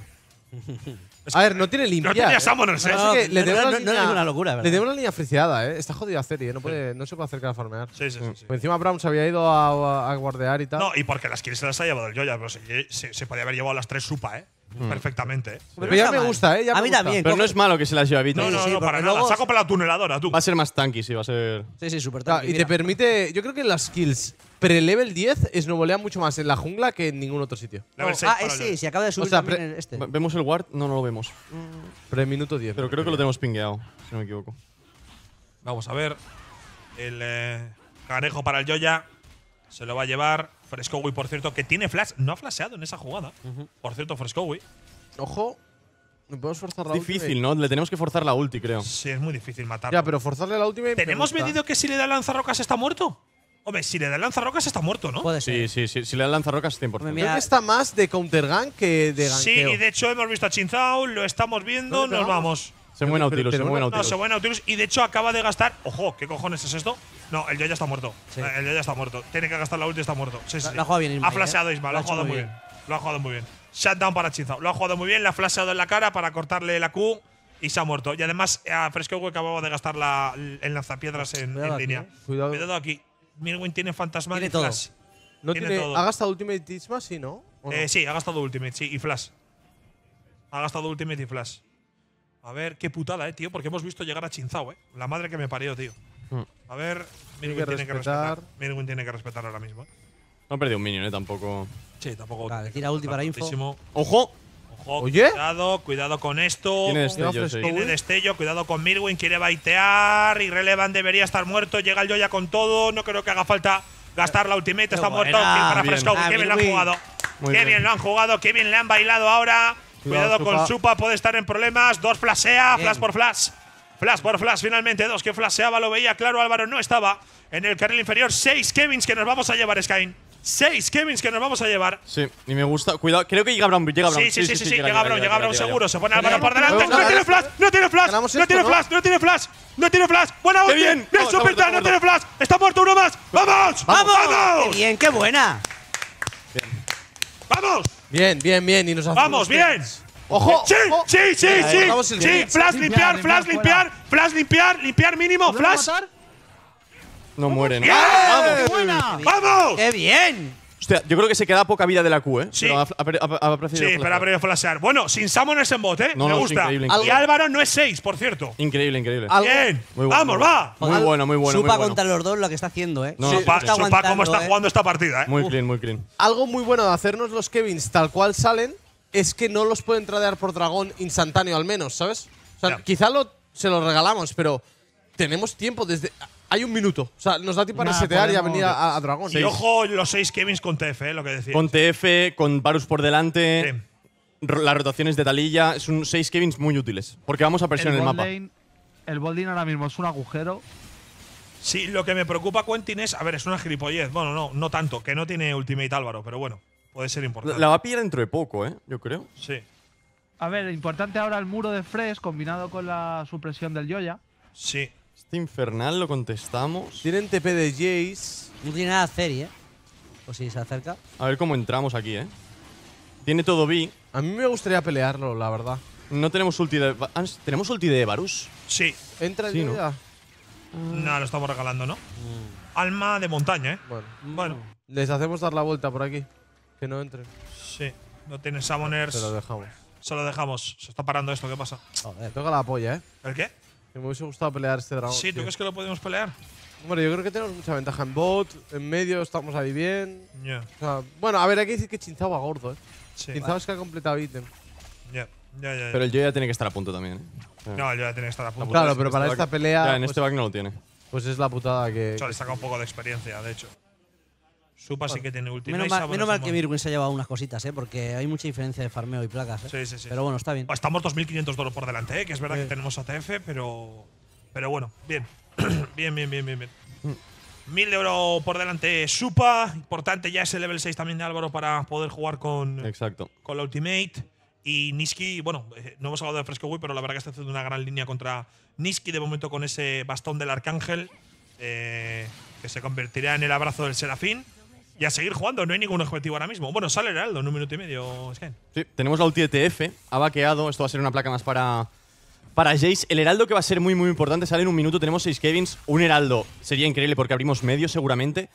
A ver, no tiene limpia. No tenía Summoners, ¿eh? No, es le debo una, línea, locura, Le una línea friciada, ¿eh? Está jodido hacer y no, no se puede acercar a farmear. Sí, sí, sí. Mm. Pues encima Brown se había ido a, guardear y tal. No, y porque las kills se las ha llevado el Joya, pero se, se, podía haber llevado las tres supa, ¿eh? Mm. Perfectamente. ¿eh? Pero ya me gusta, ¿eh? a mí también. Pero no es malo que se las lleve a Vita. No, no, no, para nada. Saco para la tuneladora, tú. Va a ser más tanky, sí, va a ser. Sí, sí, súper tanky. y te permite. Yo creo que las kills pero el level 10 es volea mucho más en la jungla que en ningún otro sitio. ah, sí, si acaba de subir este. ¿Vemos el ward? No, no lo vemos. Mm. Pero el minuto 10. Pero creo que lo tenemos pingueado, si no me equivoco. Vamos a ver. El eh, carejo para el Joya. Se lo va a llevar. Frescowi, por cierto, que tiene flash. No ha flasheado en esa jugada. Por cierto, Frescowi. Ojo. Podemos forzar la difícil, ¿no? Le tenemos que forzar la ulti, creo. Sí, es muy difícil matar. Ya, pero forzarle la ulti… ¿Tenemos medido que si le da lanzarrocas está muerto? Hombre, si le dan lanzarrocas está muerto, ¿no? Puede ser. Sí, sí, sí. Si le dan lanzarrocas está importante. Creo que está más de counter que de Sí, y de hecho hemos visto a Chinzao, lo estamos viendo, nos vamos. Se mueve Nautilus, se mueve Nautilus. No, se bueno Nautilus y de hecho acaba de gastar. Ojo, ¿qué cojones es esto? No, el ya está muerto. Eh, el ya está muerto. Tiene que gastar la ulti y está muerto. Sí, sí. La, bien Ha ¿eh? flasheado Isma, lo ha jugado muy bien. Lo ha jugado muy bien. Shutdown para Chinzao. Lo ha jugado muy bien, le ha flasheado en la cara para cortarle la Q y se ha muerto. Y además, a eh, Fresco acababa de gastar la, el lanzapiedras en, línea. Cuidado aquí. Mirwin tiene fantasma y Flash. No tiene, ¿Ha gastado Ultimate y Sí, ¿no? Eh, sí, ha gastado Ultimate, sí, y Flash. Ha gastado Ultimate y Flash. A ver, qué putada, eh, tío, porque hemos visto llegar a Chinzao, eh. La madre que me parió, tío. Hmm. A ver, Mirwin tiene, que respetar. Mirwin tiene que respetar ahora mismo. Eh. No ha perdido un minion, eh, tampoco. Sí, tampoco. Vale, tira ulti para info. Ojo, cuidado, cuidado con esto. Tiene destello, cuidado con Mirwin, quiere baitear. Irrelevant debería estar muerto. Llega el Joya con todo. No creo que haga falta gastar la ultimate. está muerto. Para ah, qué bien lo han jugado. qué bien. lo han jugado, qué bien le han bailado ahora. Cuidado, con Supa, puede estar en problemas. Dos flasea, flash por flash. Flash por flash, finalmente dos que flaseaba, lo veía claro, Álvaro no estaba en el carril inferior. Seis Kevins que nos vamos a llevar, Skyne. Seis Kevins que nos vamos a llevar. Sí, y me gusta. Cuidado, creo que llega Brown. Llega Brown. Sí, sí, sí, sí, llega, Brown, llega, Brown seguro. Se pone Álvaro por delante. No tiene flash, no tiene flash, no tiene flash, no tiene flash, no tiene flash. Buena ulti. Bien, Superta! no tiene flash. Está muerto uno más. ¡Vamos! ¡Vamos! ¡Qué bien, qué buena! ¡Vamos! Bien, bien, bien. Y nos ¡Vamos, bien! ¡Ojo! ¡Sí! ¡Sí, sí, sí! ¡Sí! ¡Flash limpiar, flash limpiar! ¡Flash limpiar! ¡Limpiar mínimo! ¡Flash! No mueren. ¡Bien! ¡Vamos! ¡Buena! ¡Vamos! ¡Qué bien! Hostia, yo creo que se queda poca vida de la Q, ¿eh? Sí. Pero ha, ha, sí, pero ha perdido flashear. Bueno, sin es en bot, ¿eh? Me gusta. Y Álvaro no es 6, por cierto. Increíble, increíble. Bien. Vamos, va. Muy bueno, muy bueno. Supa muy bueno. contra los dos lo que está haciendo, ¿eh? supa, cómo está ¿eh? jugando esta partida, ¿eh? Muy clean, muy clean. Algo muy bueno de hacernos los Kevins tal cual salen es que no los pueden tradear por dragón instantáneo, al menos, ¿sabes? O sea, quizá lo, se los regalamos, pero tenemos tiempo desde hay un minuto. O sea, nos da tiempo para setear y venir a, Dragón. Y ojo los seis Kevins con TF, eh, lo que decía. Con TF, con Varus por delante, las rotaciones de Talilla, son seis Kevins muy útiles. Porque vamos a presionar el mapa. el Boldin ahora mismo es un agujero. Sí, lo que me preocupa Quentin es. A ver, es una gilipollez. Bueno, no, no tanto. Que no tiene Ultimate Álvaro, pero bueno, puede ser importante. la va a pillar dentro de poco, ¿eh? Yo creo. sí. A ver, importante ahora el muro de Fresh combinado con la supresión del Yoya. Sí. Este infernal lo contestamos. Tienen TP de Jace. No tiene nada serie, ¿eh? O si se acerca. A ver cómo entramos aquí, ¿eh? Tiene todo B. A mí me gustaría pelearlo, la verdad. No tenemos ulti de... ¿Tenemos ulti de Varus? Sí. ¿Entra en sí, ah. ¿no? lo estamos regalando, ¿no? Mm. Alma de montaña, ¿eh? Bueno. Les hacemos dar la vuelta por aquí. Que no entre. Sí. No tiene Summoners. Se lo dejamos. Se lo dejamos. Se está parando esto. ¿Qué pasa? Joder, toca la polla, ¿eh? ¿El qué? me hubiese gustado pelear este dragón. Sí, ¿tú crees que lo podemos pelear? Hombre, yo creo que tenemos mucha ventaja en bot, en medio estamos ahí bien. bueno, a ver, hay que decir que Chinzao va gordo, ¿eh? Chinzao es que ha completado ítem. Ya, ya, ya. Pero el yo ya tiene que estar a punto también, ¿eh? No, el yo ya tiene que estar a punto. Claro, pero para esta pelea. Ya, en este pues back no lo tiene. Pues es la putada que. Chau, le saca un poco de experiencia, de hecho. Supa sí que tiene ultimate. Menos, mal, que Mirwin se ha llevado unas cositas, ¿eh? porque hay mucha diferencia de farmeo y placas. ¿eh? Sí, sí, sí. Pero bueno, está bien. Estamos 2.500 dólares por delante, ¿eh? que es verdad que tenemos ATF, pero, pero bueno, bien. bien, bien, bien, bien, bien. Mm. 1.000 oro por delante Supa. Importante ya ese level 6 también de Álvaro para poder jugar con, Exacto. con la Ultimate. Y Niski, bueno, no hemos hablado de Fresco Wii, pero la verdad que está haciendo una gran línea contra Niski de momento con ese bastón del Arcángel, que se convertirá en el abrazo del Serafín. Y a seguir jugando, no hay ningún objetivo ahora mismo. Bueno, sale Heraldo en un minuto y medio, Sí, tenemos la ulti de TF, ha vaqueado, esto va a ser una placa más para, para Jace. El Heraldo que va a ser muy, muy importante, sale en un minuto, tenemos seis Kevins, un Heraldo. Sería increíble porque abrimos medio seguramente.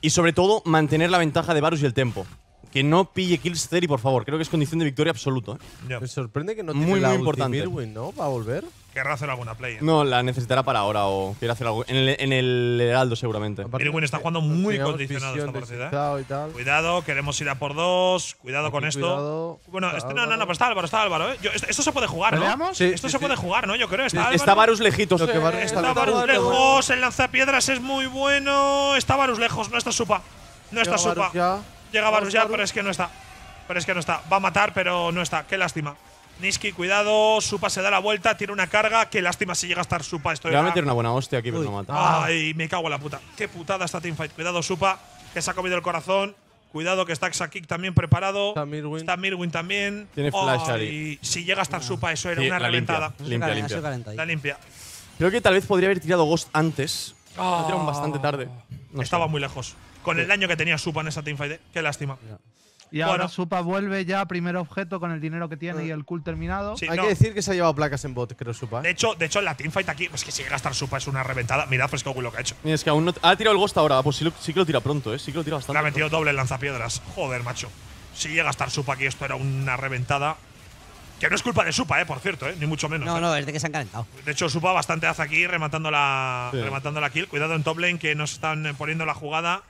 Y sobre todo, mantener la ventaja de Varus y el tempo. Que no pille kills Ceri, por favor. Creo que es condición de victoria absoluta. ¿eh? Me sorprende que no tiene muy, importante. ¿no? volver querrá hacer alguna play. ¿eh? No, la necesitará para ahora o quiere hacer algo. En el, en Heraldo, seguramente. Irwin está jugando muy condicionado esta partida. ¿eh? Cuidado, queremos ir a por dos. Cuidado con esto. Bueno, este- no, no, no, está Álvaro, está Álvaro. ¿eh? esto, se puede jugar, ¿no? Sí, esto se puede jugar, ¿no? Yo creo. Está, está Varus lejitos. Está, Varus, lejos. El lanzapiedras es muy bueno. Está Varus lejos. No está Supa. No está Llega Supa. Llega Varus ya, pero es que no está. Pero es que no está. Va a matar, pero no está. Qué lástima. Niski, cuidado, Supa se da la vuelta, tiene una carga. Qué lástima si llega a estar Supa. Esto a meter una buena hostia aquí, no Ay, me cago en la puta. Qué putada esta teamfight. Cuidado, Supa, que se ha comido el corazón. Cuidado que está Xakik también preparado. Está Mirwin. también. Tiene flash Y si llega a estar Supa, eso era una reventada. Limpia, limpia, La limpia. Creo que tal vez podría haber tirado Ghost antes. Lo ah. bastante tarde. No Estaba muy lejos. Con el daño que tenía Supa en esa teamfight. ¿eh? Qué lástima. Y ahora Supa vuelve ya primer objeto con el dinero que tiene y el cool terminado. Hay que decir que se ha llevado placas en bot, creo, Supa. De hecho, de hecho en la teamfight aquí, es pues que sigue gastar Supa es una reventada. Mirad fresco pues lo que ha hecho. es que aún Ha tirado el ghost ahora. Pues sí, que lo tira pronto, ¿eh? Sí que lo tira bastante. Le ha metido doble lanzapiedras. Joder, macho. Si llega a estar Supa aquí, esto era una reventada. Que no es culpa de Supa, eh, por cierto, eh, ni mucho menos. No, eh. no, es de que se han calentado. De hecho, Supa bastante hace aquí rematando la, rematando la kill. Cuidado en top lane que nos están poniendo la jugada.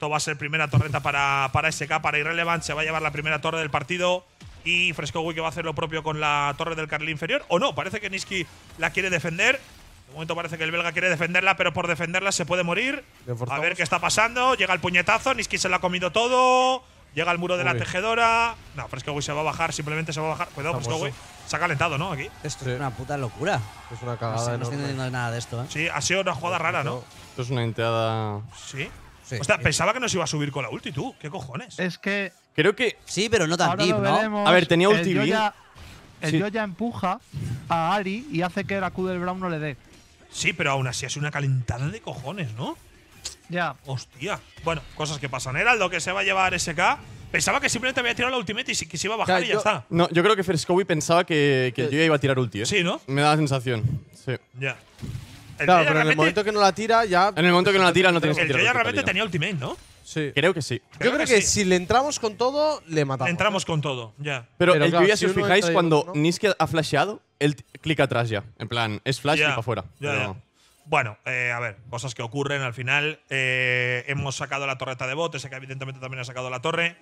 Esto va a ser primera torreta para, para SK, para Irrelevant. Se va a llevar la primera torre del partido. Y Fresco que va a hacer lo propio con la torre del carril inferior. O no, parece que Niski la quiere defender. De momento parece que el belga quiere defenderla, pero por defenderla se puede morir. A ver qué está pasando. Llega el puñetazo. Niski se la ha comido todo. Llega el muro de la tejedora. No, fresco se va a bajar. Simplemente se va a bajar. Cuidado, Frescowi. Se ha calentado, ¿no? Aquí. Esto es una puta locura. Es una cagada. No, no estoy entendiendo nada de esto, ¿eh? Sí, ha sido una jugada rara, ¿no? Esto es una enteada. Sí pensaba que nos iba a subir con la ulti, tú. ¿Qué cojones? Es que. Creo que. Sí, pero no tan deep, ¿no? A ver, tenía ulti el el empuja a Ari y hace que la Q del Brown no le dé. Sí, pero aún así es una calentada de cojones, ¿no? Ya. Hostia. Bueno, cosas que pasan. Heraldo que se va a llevar SK. Pensaba que simplemente había tirado la ultimate y se iba a bajar y ya está. No, yo creo que Ferskowi pensaba que, yo iba a tirar ulti, ¿eh? Sí, ¿no? Me da la sensación. Sí. Ya claro, pero en el momento que no la tira, ya. En el momento que no la tira, no tienes que El realmente tenía ultimate, ¿no? Sí. Creo que sí. Yo creo, que, si le entramos con todo, le matamos. Entramos ¿eh? con todo, ya. Pero, eh, si os fijáis, cuando Nisqy ha flasheado, él clica atrás ya. En plan, es flash y para afuera. Bueno, eh, a ver, cosas que ocurren al final. hemos sacado la torreta de botes, que evidentemente también ha sacado la torre.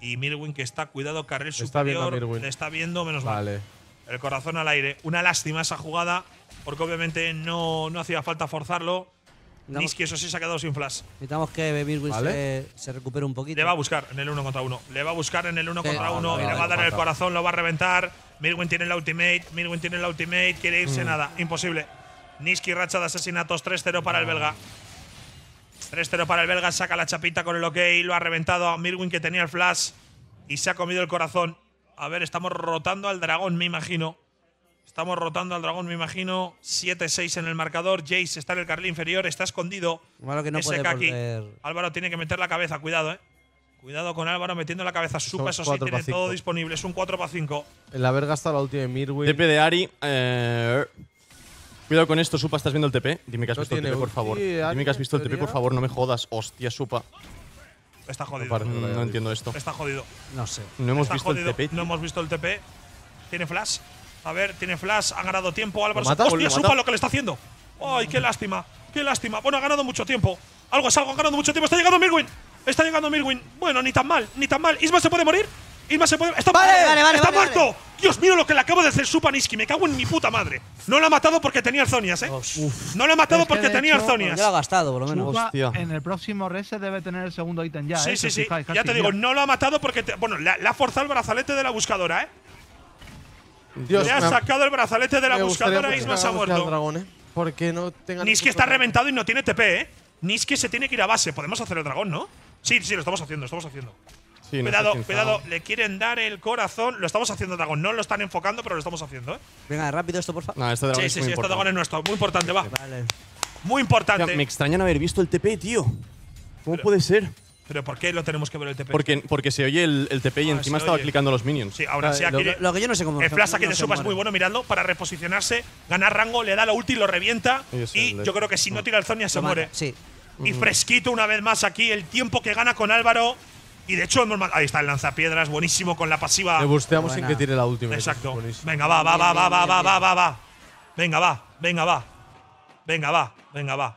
Y Mirwin que está, cuidado, carril está viendo le está viendo, menos mal. Vale. El corazón al aire. Una lástima esa jugada porque obviamente no, no hacía falta forzarlo. Niski, eso sí, se ha quedado sin flash. Necesitamos que Mirwin se, recupere un poquito. Le va a buscar en el 1 contra 1. Le va a buscar en el 1 contra 1. y le va a dar en el corazón, lo va a reventar. Mirwin tiene la ultimate. Mirwin tiene la ultimate. Quiere irse mm. nada. Imposible. Niski, racha de asesinatos. 3-0 para el belga. 3-0 para el belga. Saca la chapita con el ok. Lo ha reventado a Mirwin que tenía el flash. Y se ha comido el corazón. A ver, estamos rotando al dragón, me imagino. Estamos rotando al dragón, me imagino. 7-6 en el marcador. Jace está en el carril inferior, está escondido. Malo que no puede Álvaro tiene que meter la cabeza, cuidado, eh. Cuidado con Álvaro metiendo la cabeza. Supa, eso sí, tiene todo disponible. Es un 4 para 5. El la gastado la última de Mirwin. TP de Ari. Eh, cuidado con esto, Supa, estás viendo el TP. Dime que has visto el TP, por favor. Dime que has visto el TP, por favor, no me jodas. Hostia, Supa. Está jodido. No, entiendo esto. Está jodido. No sé. No hemos visto el TP. No hemos visto el TP. ¿Tiene flash? A ver, tiene flash, ha ganado tiempo. Álvaro, hostia, supa lo que le está haciendo. Ay, qué lástima, qué lástima. Bueno, ha ganado mucho tiempo. Algo es algo, ha ganado mucho tiempo. Está llegando Mirwin. Está llegando Mirwin. Bueno, ni tan mal, ni tan mal. Isma se puede morir. Isma se puede. Está, vale, está muerto. Dios mío lo que le acabo de hacer Niski. Me cago en mi puta madre. No lo ha matado porque tenía Arzonias, eh. No lo ha matado porque tenía Arzonias. Ya ha gastado, por lo menos. En el próximo reset debe tener el segundo ítem ya. eh, sí, sí. ya te digo, no lo ha matado porque. bueno, le, ha forzado el brazalete de la buscadora, eh le ha sacado el brazalete de la buscadora y más ha Porque no que está reventado y no tiene TP, ¿eh? se tiene que ir a base. Podemos hacer el dragón, ¿no? Sí, sí, lo estamos haciendo, lo estamos haciendo. cuidado, le quieren dar el corazón. Lo estamos haciendo, Dragón. No lo están enfocando, pero lo estamos haciendo, ¿eh? Venga, rápido esto, por favor. Este sí, sí, sí, este dragón es nuestro. Muy importante, va. Vale. Muy importante. me extrañan haber visto el TP, tío. ¿Cómo puede ser? ¿Pero por qué lo tenemos que ver el TP? Porque, porque se oye el, el TP y ah, encima estaba clicando los minions. Sí, ahora sí, Lo, que yo no sé cómo. El flash que te suba es muy bueno, mirando para reposicionarse, ganar rango, le da la ulti, lo revienta. Y, yo creo que si no mm. tira el Zonia se muere. Sí. Y mm. fresquito una vez más aquí, el tiempo que gana con Álvaro. Y de hecho, ahí está el lanzapiedras, buenísimo con la pasiva. Le busteamos sin que tire la última. Exacto. Venga, va, va, va, va, va, va, va, va, va. Venga, va, venga, va. Venga, va, venga, va.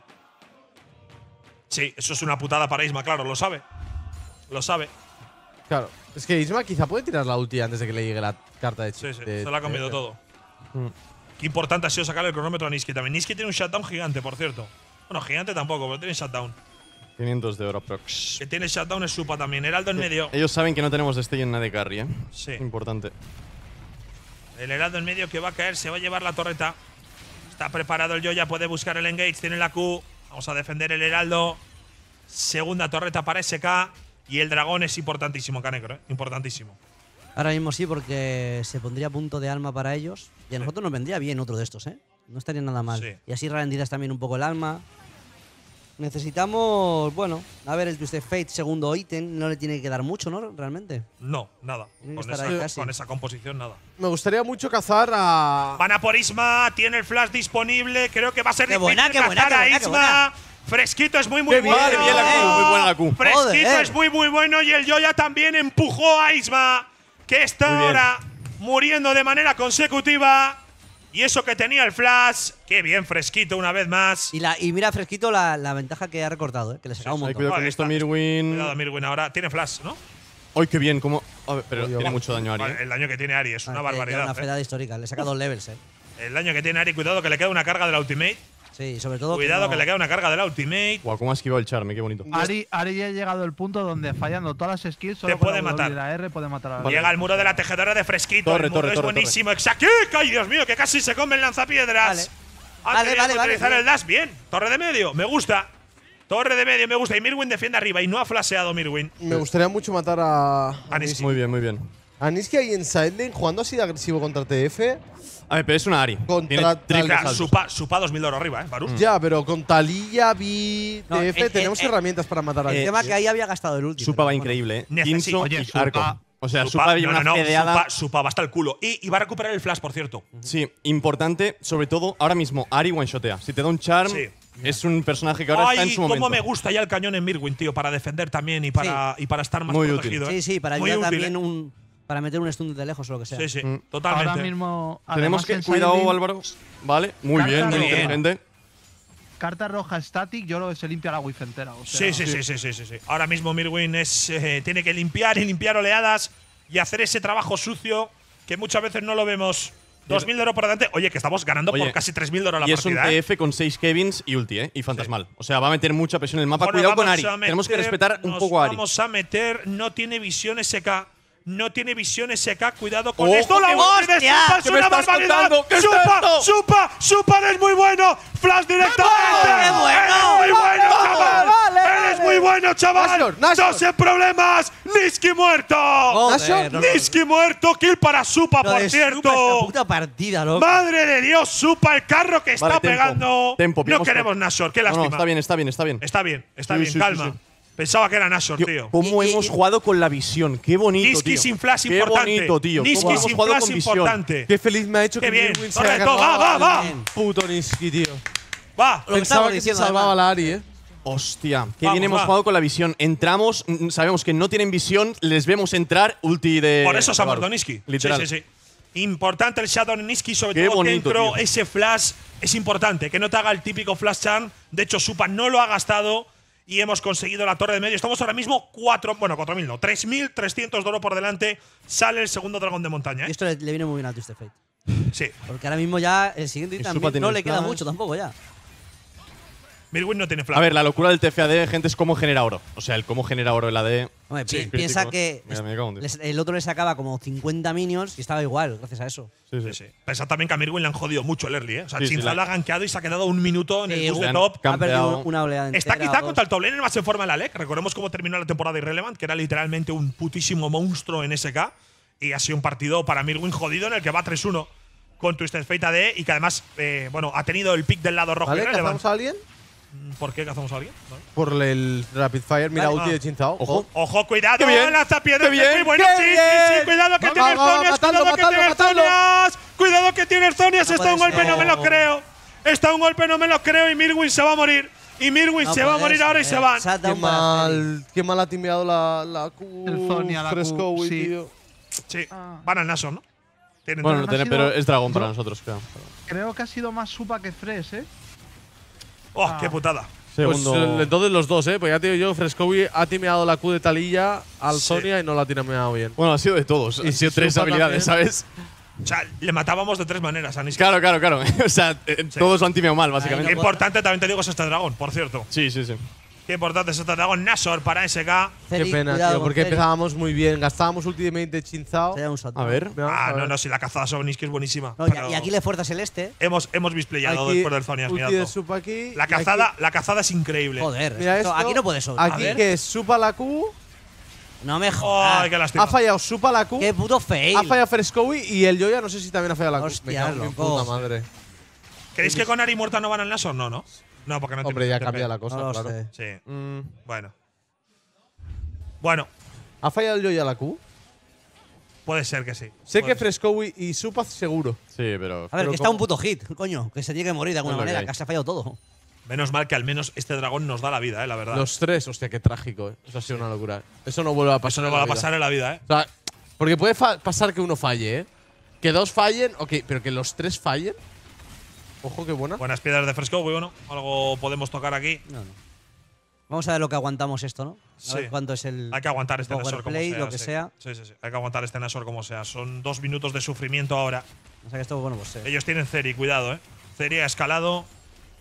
Sí, eso es una putada para Isma, claro, lo sabe. Lo sabe. Claro, es que Isma quizá puede tirar la ulti antes de que le llegue la carta de Sí, sí, se la ha comido todo. Mm. Qué importante ha sido sacar el cronómetro a Niski también. Niski tiene un shutdown gigante, por cierto. Bueno, gigante tampoco, pero tiene shutdown. 500 de oro prox. Que tiene shutdown es supa también. Heraldo en medio. Ellos saben que no tenemos destello en nada de carry, ¿eh? Sí. Importante. El heraldo en medio que va a caer, se va a llevar la torreta. Está preparado el Yoya, puede buscar el engage, tiene la Q. Vamos a defender el heraldo. Segunda torreta para SK. Y el dragón es importantísimo, Canecro. ¿eh? Importantísimo. Ahora mismo sí, porque se pondría punto de alma para ellos. Y a nosotros nos vendría bien otro de estos, ¿eh? No estaría nada mal. Y así rendirás también un poco el alma. Necesitamos, bueno, a ver el usted Fate, segundo ítem. No le tiene que dar mucho, ¿no? Realmente. No, nada. Con esa, composición, nada. Me gustaría mucho cazar a. Van a por Isma, tiene el flash disponible. Creo que va a ser qué buena, cazar a Isma. Fresquito es muy, muy bueno. bien la muy buena Fresquito es muy, muy bueno. Y el Yoya también empujó a Isma, que está ahora muriendo de manera consecutiva. Y eso que tenía el flash, qué bien fresquito una vez más. Y, mira fresquito la, ventaja que ha recortado, ¿eh? que le un montón. Cuidado con esto, Mirwin. Cuidado, Mirwin. Ahora tiene flash, ¿no? Hoy qué bien! Como, pero tiene mucho daño Ari. ¿eh? el daño que tiene Ari es ah, una barbaridad. Es una ¿eh? histórica. Le saca dos levels, ¿eh? El daño que tiene Ari, cuidado que le queda una carga de la ultimate sobre todo. Cuidado que, le queda una carga de la ultimate. Guau, cómo ha esquivado el charme, qué bonito. Ari, ya ha llegado el punto donde fallando todas las skills, solo puede matar. Llega al muro de la tejedora de fresquito. Torre, torre, es buenísimo. ¡Ay, Dios mío! Que casi se come el lanzapiedras. Ah, vale, vale, utilizar el dash. Bien. Torre de medio. Me gusta. Torre de medio, me gusta. Y Mirwin defiende arriba y no ha flaseado Mirwin. Me gustaría mucho matar a. Muy bien, muy bien que ahí en jugando así de agresivo contra TF. A ver, pero es una Ari. Contra triple supa, supa 2000 oro arriba, ¿eh, Varus. Ya, pero con Talilla, Vi, TF, eh, tenemos eh, eh, herramientas para matar a Ari. El tema que ahí había gastado el último. Supa va increíble, ¿eh? Quinto Arco. O sea, Supa, no, una no, no, supa, supa, va hasta el culo. Y, va a recuperar el flash, por cierto. Sí, importante, sobre todo ahora mismo, Ari one-shotea. Si te da un charm, es un personaje que ahora está en su momento. cómo me gusta ya el cañón en Mirwin, tío, para defender también y para, y para estar más Muy protegido. Útil. Sí, sí, para ayudar también un para meter un stun de lejos o lo que sea. Sí, sí, mm. totalmente. Ahora mismo. Tenemos que. Cuidado, Álvaro. Vale, muy bien, muy inteligente. Carta roja static, yo lo se limpia la wifi entera. sí, sí, sí, sí, sí, sí, Ahora mismo Mirwin es, eh, tiene que limpiar y limpiar oleadas y hacer ese trabajo sucio que muchas veces no lo vemos. 2.000 de oro por delante. Oye, que estamos ganando por casi 3.000 de oro la y partida. Y es un TF ¿eh? con 6 Kevins y ulti, ¿eh? Y Fantasmal. O sea, va a meter mucha presión en el mapa. Cuidado con Ari. Tenemos que respetar un poco a Ari. Vamos a meter. No tiene visión SK no tiene visiones, seca. Cuidado con esto. ¡La hostia! ¡Es una barbaridad! ¡Supa! ¡Supa! ¡Supa! ¡Es muy bueno! ¡Flash directamente! ¡Eres muy bueno, chaval! ¡Eres muy bueno, chaval! se problemas! ¡Niski muerto! ¡Niski muerto! ¡Kill para Supa, por cierto! partida, ¡Madre de Dios! ¡Supa el carro que está pegando! no queremos Nashor, qué lástima. está bien, está bien, está bien. Está bien, está bien, calma. Pensaba que era Nashor, tío. ¿Cómo hemos jugado con la visión? Qué bonito, Niski sin flash importante. bonito, sin flash importante. Qué feliz me ha hecho Qué que bien. se va, va, va. Puto Niski, tío. Va. Pensaba que se salvaba la Ari, eh. Hostia, qué bien hemos jugado con la visión. Entramos, sabemos que no tienen visión, les vemos entrar, ulti de. Por eso se ha muerto Niski. Literal. Sí, sí, sí. Importante el Shadow en Niski, sobre todo que dentro ese flash. Es importante que no te haga el típico flash charm. De hecho, Supa no lo ha gastado y hemos conseguido la torre de medio. Estamos ahora mismo 4, bueno, 4.000 no, 3.300 de oro por delante. Sale el segundo dragón de montaña. ¿eh? esto le, viene muy bien a Twisted Fate. Sí. Porque ahora mismo ya el siguiente también no le queda mucho tampoco ya. Mirwin no tiene flaco. A ver, la locura del TFAD, gente, es cómo genera oro. O sea, el cómo genera oro el AD. piensa que el otro le sacaba como 50 minions y estaba igual, gracias a eso. Sí, sí. Sí, también que a Mirwin le han jodido mucho el early, ¿eh? O sea, Sí, ha gankeado y se ha quedado un minuto en el top. Ha perdido una oleada entera. Está quizá contra el top laner más en forma de la LEC. Recordemos cómo terminó la temporada Irrelevant, que era literalmente un putísimo monstruo en SK. Y ha sido un partido para Mirwin jodido en el que va 3-1 con Twisted Fate AD y que además, eh, bueno, ha tenido el pick del lado rojo ¿Vale? a alguien? ¿Por qué cazamos a alguien? Por el Rapid Fire. Mira, ulti de Chinzao. Ojo. Ojo, cuidado. Qué bien. Lanza piedra Qué bien. Muy bueno, sí, sí, Cuidado que tiene Zonias. Cuidado que tiene Zonias. Cuidado que tiene Zonias. Está un golpe, no me lo creo. Está un golpe, no me lo creo. Y Mirwin se va a morir. Y Mirwin se va a morir ahora y se van. Se qué mal, qué mal ha timbiado la, la Q. El Zonia, la Fresco, sí. Tío. Sí, van al Naso, ¿no? bueno, no tiene, pero es dragón para nosotros, creo. Creo que ha sido más Supa que Fresh, ¿eh? ¡Oh, qué ah. putada! entonces pues, eh, los dos, ¿eh? Pues ya te digo yo, Frescovi ha timeado la Q de Talilla al Sonia y no la ha timeado bien. Bueno, ha sido de todos. y sido tres habilidades, eh. ¿sabes? O sea, le matábamos de tres maneras a Claro, claro, claro. o sea, eh, todos lo han timeado mal, básicamente. Importante, también te digo, es este dragón, por cierto. Sí, sí, sí. Qué importante es el dragón Nasor para SK. Qué pena, tío, porque empezábamos muy bien. Gastábamos últimamente de chinzao. A ver. Ah, no, no, si la cazada que es buenísima. y aquí le fuerzas el este. Hemos, hemos bisplayado después del Zonias, la, cazada, la cazada es increíble. Joder, Mira esto, aquí no puede Aquí que supa la Q. No me jodas. Ha fallado Supa la Q. Qué puto fail. Ha fallado Frescowi y el Joya no sé si también ha fallado la Q. Hostia, puta madre. ¿Creéis que con Ari muerta no van al Nasor? No, ¿no? No, porque no Hombre, ya cambiado la cosa, claro. Sí. Mm. Bueno. Bueno, ¿Ha fallado yo ya la Q? puede ser que sí. Sé que fresco y Supaz seguro. Sí, pero. A ver, que está un puto hit, coño. Que se llegue a morir de alguna manera, que se ha fallado todo. Menos mal que al menos este dragón nos da la vida, eh, la verdad. Los tres, hostia, qué trágico. Eh. Eso ha sido una locura. Eso no vuelve a pasar. no va a pasar en la vida, eh. O sea, porque puede pasar que uno falle, ¿eh? Que dos fallen, ok, pero que los tres fallen. Ojo, qué buena. Buenas piedras de fresco, muy bueno. Algo podemos tocar aquí. No, no. Vamos a ver lo que aguantamos esto, ¿no? A cuánto es el. Hay que aguantar este Nasor como lo que sea. Sí, sí, Hay que aguantar este Nasor como sea. Son dos minutos de sufrimiento ahora. O sea que esto, bueno, pues. Eh. Ellos tienen Ceri, cuidado, ¿eh? Ceri ha escalado.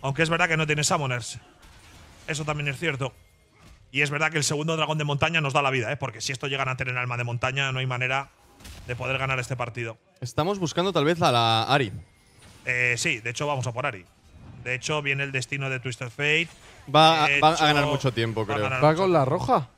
Aunque es verdad que no tiene Summoners. Eso también es cierto. Y es verdad que el segundo dragón de montaña nos da la vida, ¿eh? Porque si esto llegan a tener alma de montaña, no hay manera de poder ganar este partido. Estamos buscando tal vez a la Ari. Eh, sí, de hecho vamos a por Ari. De hecho, viene el destino de Twister Fate. Va, a, ganar mucho tiempo, creo. ¿Va, con la roja?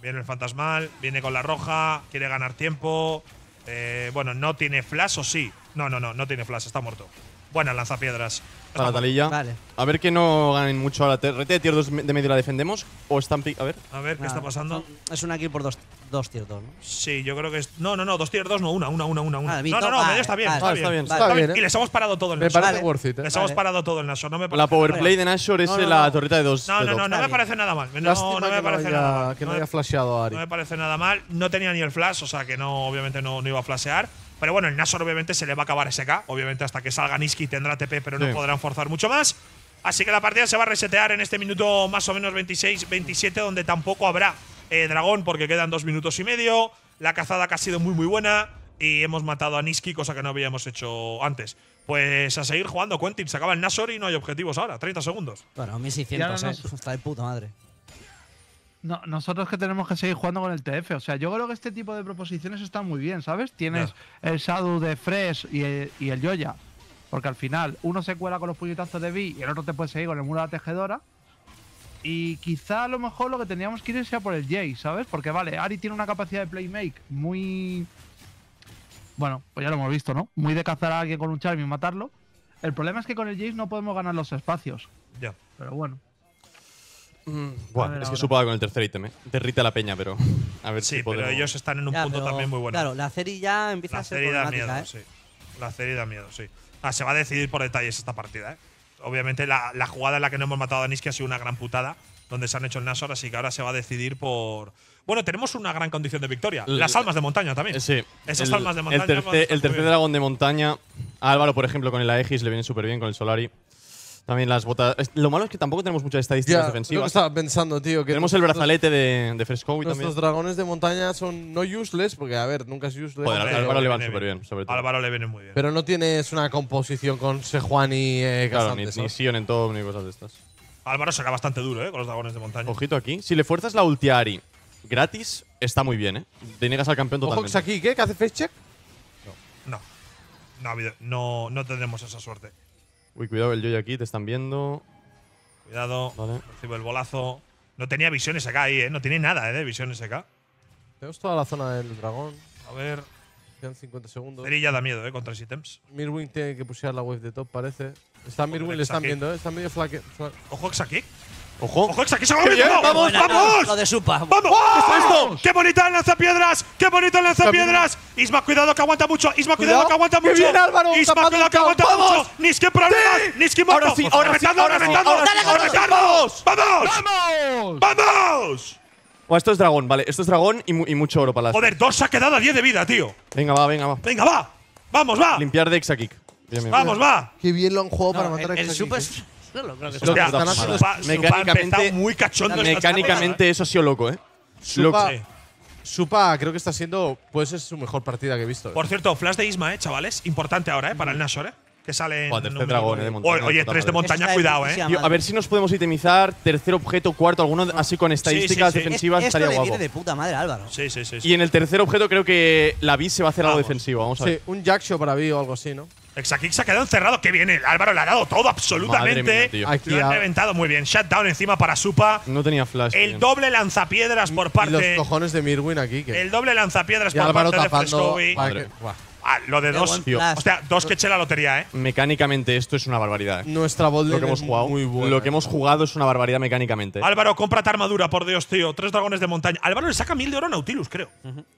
Viene el fantasmal, viene con la roja, quiere ganar tiempo. Eh, bueno, no tiene flash o sí. No, no, no, no tiene flash, está muerto. Buena lanzapiedras para Talilla. A ver que no ganen mucho a la TRT. Tier 2 de medio la defendemos. O están. A ver. A ver qué está ah, pasando. Es una kill por dos, dos tier 2, ¿no? Sí, yo creo que es. No, no, no, dos tier 2, no, una, una, una, una. Ah, no, no, no, medio está ah, bien. está, bien, está, bien, Y les ¿eh? hemos parado todo el Nashor. Me parece worth ¿eh? Les hemos parado todo el Nashor. No la powerplay de Nashor es la torreta de dos. No, no, no, no me parece nada mal. No, me parece nada mal. Que no haya flasheado a Ari. No me parece nada mal. No tenía ni el flash, o sea que no, obviamente no iba a flashear. Pero bueno, el Nasor obviamente se le va a acabar ese SK. Obviamente hasta que salga Niski tendrá TP, pero no podrán forzar mucho más. Así que la partida se va a resetear en este minuto más o menos 26-27, donde tampoco habrá eh, dragón porque quedan dos minutos y medio. La cazada que ha sido muy muy buena y hemos matado a Niski, cosa que no habíamos hecho antes. Pues a seguir jugando, Quentin. Se acaba el Nasor y no hay objetivos ahora. 30 segundos. Bueno, 1600, eh. Está de puta madre. No, nosotros que tenemos que seguir jugando con el TF. O sea, yo creo que este tipo de proposiciones están muy bien, ¿sabes? Tienes el Shadow de Fresh y el, y Yoya. Porque al final uno se cuela con los puñetazos de B y el otro te puede seguir con el muro de la tejedora. Y quizá a lo mejor lo que teníamos que ir sea por el Jay, ¿sabes? Porque vale, Ari tiene una capacidad de playmake muy. Bueno, pues ya lo hemos visto, ¿no? Muy de cazar a alguien con un charm y matarlo. El problema es que con el Jace no podemos ganar los espacios. Ya. Pero bueno es que supo con el tercer ítem, ¿eh? Derrita la peña, pero. A ver sí, si pero ellos están en un punto también muy bueno. Claro, la serie ya empieza a ser. da miedo, ¿eh? La serie da miedo, sí. Ah, se va a decidir por detalles esta partida, ¿eh? Obviamente la, jugada en la que no hemos matado a Niski ha sido una gran putada, donde se han hecho el Nasor, así que ahora se va a decidir por. Bueno, tenemos una gran condición de victoria. Las almas de montaña también. Sí. Esas almas de montaña. El tercer, dragón de montaña, Álvaro, por ejemplo, con el Aegis le viene súper bien, con el Solari. También las botas. Lo malo es que tampoco tenemos muchas estadísticas ya, defensivas. Yo estaba pensando, tío. Que tenemos el brazalete de, de Fresco y también. Nuestros dragones de montaña son no useless, porque a ver, nunca es useless. A Álvaro, le van súper bien. sobre todo. Álvaro le viene muy bien. Pero no tienes una composición con Sejuani y eh, Claro, ni, Sion en todo, ni cosas de estas. Álvaro saca bastante duro, ¿eh? Con los dragones de montaña. Ojito aquí. Si le fuerzas la ulti a Ari gratis, está muy bien, ¿eh? Te niegas al campeón totalmente. Ojo, aquí, ¿qué? qué hace face No. No. No, no, no tendremos esa suerte. Uy, cuidado, el Joy aquí, te están viendo. Cuidado, recibo el bolazo. No tenía visiones acá ahí, ¿eh? No tiene nada, ¿eh? De visiones acá. Tenemos toda la zona del dragón. A ver. Quedan 50 segundos. Eri da miedo, ¿eh? Contra Mirwin tiene que pusear la wave de top, parece. Está Mirwin, le están viendo, ¿eh? Está medio flaque. Ojo Ojo, aquí. Ojo. Ojo, que se va vamos, vamos, vamos. Lo de Supa. Vamos. ¿Qué es Qué bonita el lanzapiedras, qué bonito el lanzapiedras. Isma, cuidado que aguanta mucho. Isma, cuidado, que aguanta mucho. Bien, Álvaro, Isma, cuidado que aguanta mucho. Niski problemas, Niski moto. Ahora sí, ahora sí, ahora reventando, ¡Vamos! ¡Vamos! ¡Vamos! esto es dragón, vale. Esto es dragón y, y mucho oro para las. Joder, dos se ha quedado a 10 de vida, tío. Venga, va, venga, va. Venga, va. Vamos, va. Limpiar de Exakick. Vamos, va. Qué bien lo han jugado para matar a Exakick solo creo que Lo mecánicamente, muy cachondo. mecánicamente eso ha sido loco, ¿eh? Supa, creo que está siendo, puede ser su mejor partida que he visto. ¿eh? Por cierto, flash de Isma, eh, chavales. Importante ahora, eh, para el Nashor, eh. Que sale. en este ¿eh? Oye, tres de montaña, cuidado, eh. a ver si nos podemos itemizar tercer objeto, cuarto, alguno así con estadísticas defensivas Esto estaría le guapo. viene de puta madre, Álvaro. Sí, sí, sí. Y en el tercer objeto creo que la B se va a hacer algo defensivo, vamos a ver. Sí, un jackshow para B o algo así, ¿no? Exackix se ha quedado encerrado. Qué bien, Álvaro le ha dado todo absolutamente. Mía, ha reventado muy bien. Shutdown encima para Supa. No tenía flash. El doble lanzapiedras por parte. Y los cojones de Mirwin aquí. El doble lanzapiedras y por Álvaro parte tapando. de Frescovi. Ah, lo de dos. O sea, dos que eché la lotería, ¿eh? Mecánicamente esto es una barbaridad. eh. Nuestra Lo que hemos jugado, lo que hemos jugado es una barbaridad mecánicamente. Álvaro, cómprate armadura, por Dios, tío. Tres dragones de montaña. Álvaro le saca mil de oro a Nautilus, creo.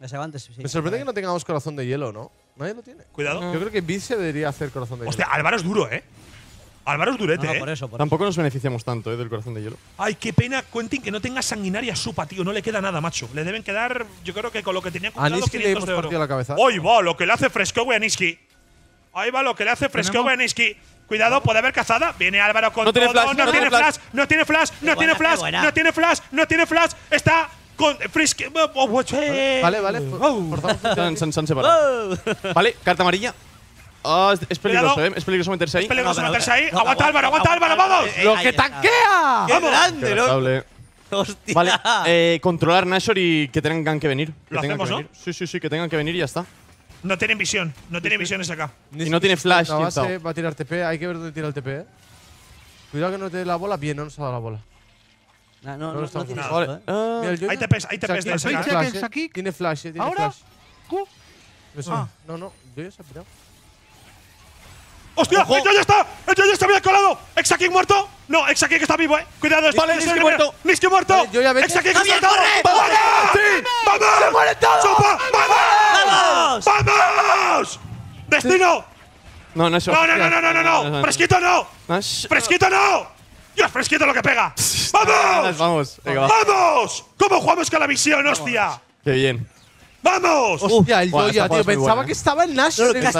Me sorprende que no tengamos corazón de hielo, ¿no? Nadie lo tiene. Cuidado. Yo creo que Biz debería hacer corazón de hielo. Hostia, Álvaro es duro, ¿eh? Álvaro es durete, ¿eh? Tampoco nos beneficiamos tanto, ¿eh? Del corazón de hielo. Ay, qué pena, Quentin, que no tenga sanguinaria supa, tío. No le queda nada, macho. Le deben quedar, yo creo que con lo que tenía 500 le hemos de la cabeza. Hoy va lo que le hace fresco, güey, Aniski. Ahí va lo que le hace fresco, güey, Aniski. Cuidado, puede haber cazada. Viene Álvaro con no todo. flash, no, tiene flash, no tiene flash, no tiene flash, no tiene flash, no tiene flash. Está con Frisk. Vale, vale. Por favor, se han separado. Vale, carta amarilla. Ah, es peligroso, ¿eh? Es peligroso meterse ahí. Es peligroso meterse ahí. aguanta, Álvaro, aguanta, Álvaro, vamos. ¡Lo que tanquea! ¡Qué grande, ¡Hostia! Vale, eh, controlar Nashor y que tengan que venir. Que Lo tengan hacemos, que ¿no? Sí, sí, sí, que tengan que venir y ya está. No tienen visión, no tienen visiones acá. Y no tiene flash, va a tirar TP, hay que ver dónde tira el TP, eh. Cuidado que no te dé la bola, bien, no nos ha dado la bola. Ah, no, no, no, no, estamos. tiene Vale, ¿eh? Mira, el Hay TPs, hay TPs este, de ¿eh? Tiene flash, eh, ¿Ahora? No, no, no, yo ya se ha pirado. ¡Hostia! ¡El ya está! ¡El ya se había colado! ¡Exaking muerto! No, que está vivo, eh. Cuidado, vale. muerto. Niski muerto. Exaking está muerto! ¡Vamos! ¡Sí! ¡Vamos! ¡Se mueren todos! ¡Vamos! ¡Vamos! ¡Destino! No, no es No, no, no, no, no, no. ¡Fresquito no! ¡Fresquito no! ¡Dios, fresquito lo que pega! ¡Vamos! ¡Vamos! ¡Vamos! ¿Cómo jugamos con la visión, hostia? ¡Qué bien! ¡Vamos! Hostia, el yo tío. Pensaba que estaba el Nash. No, ¡Ha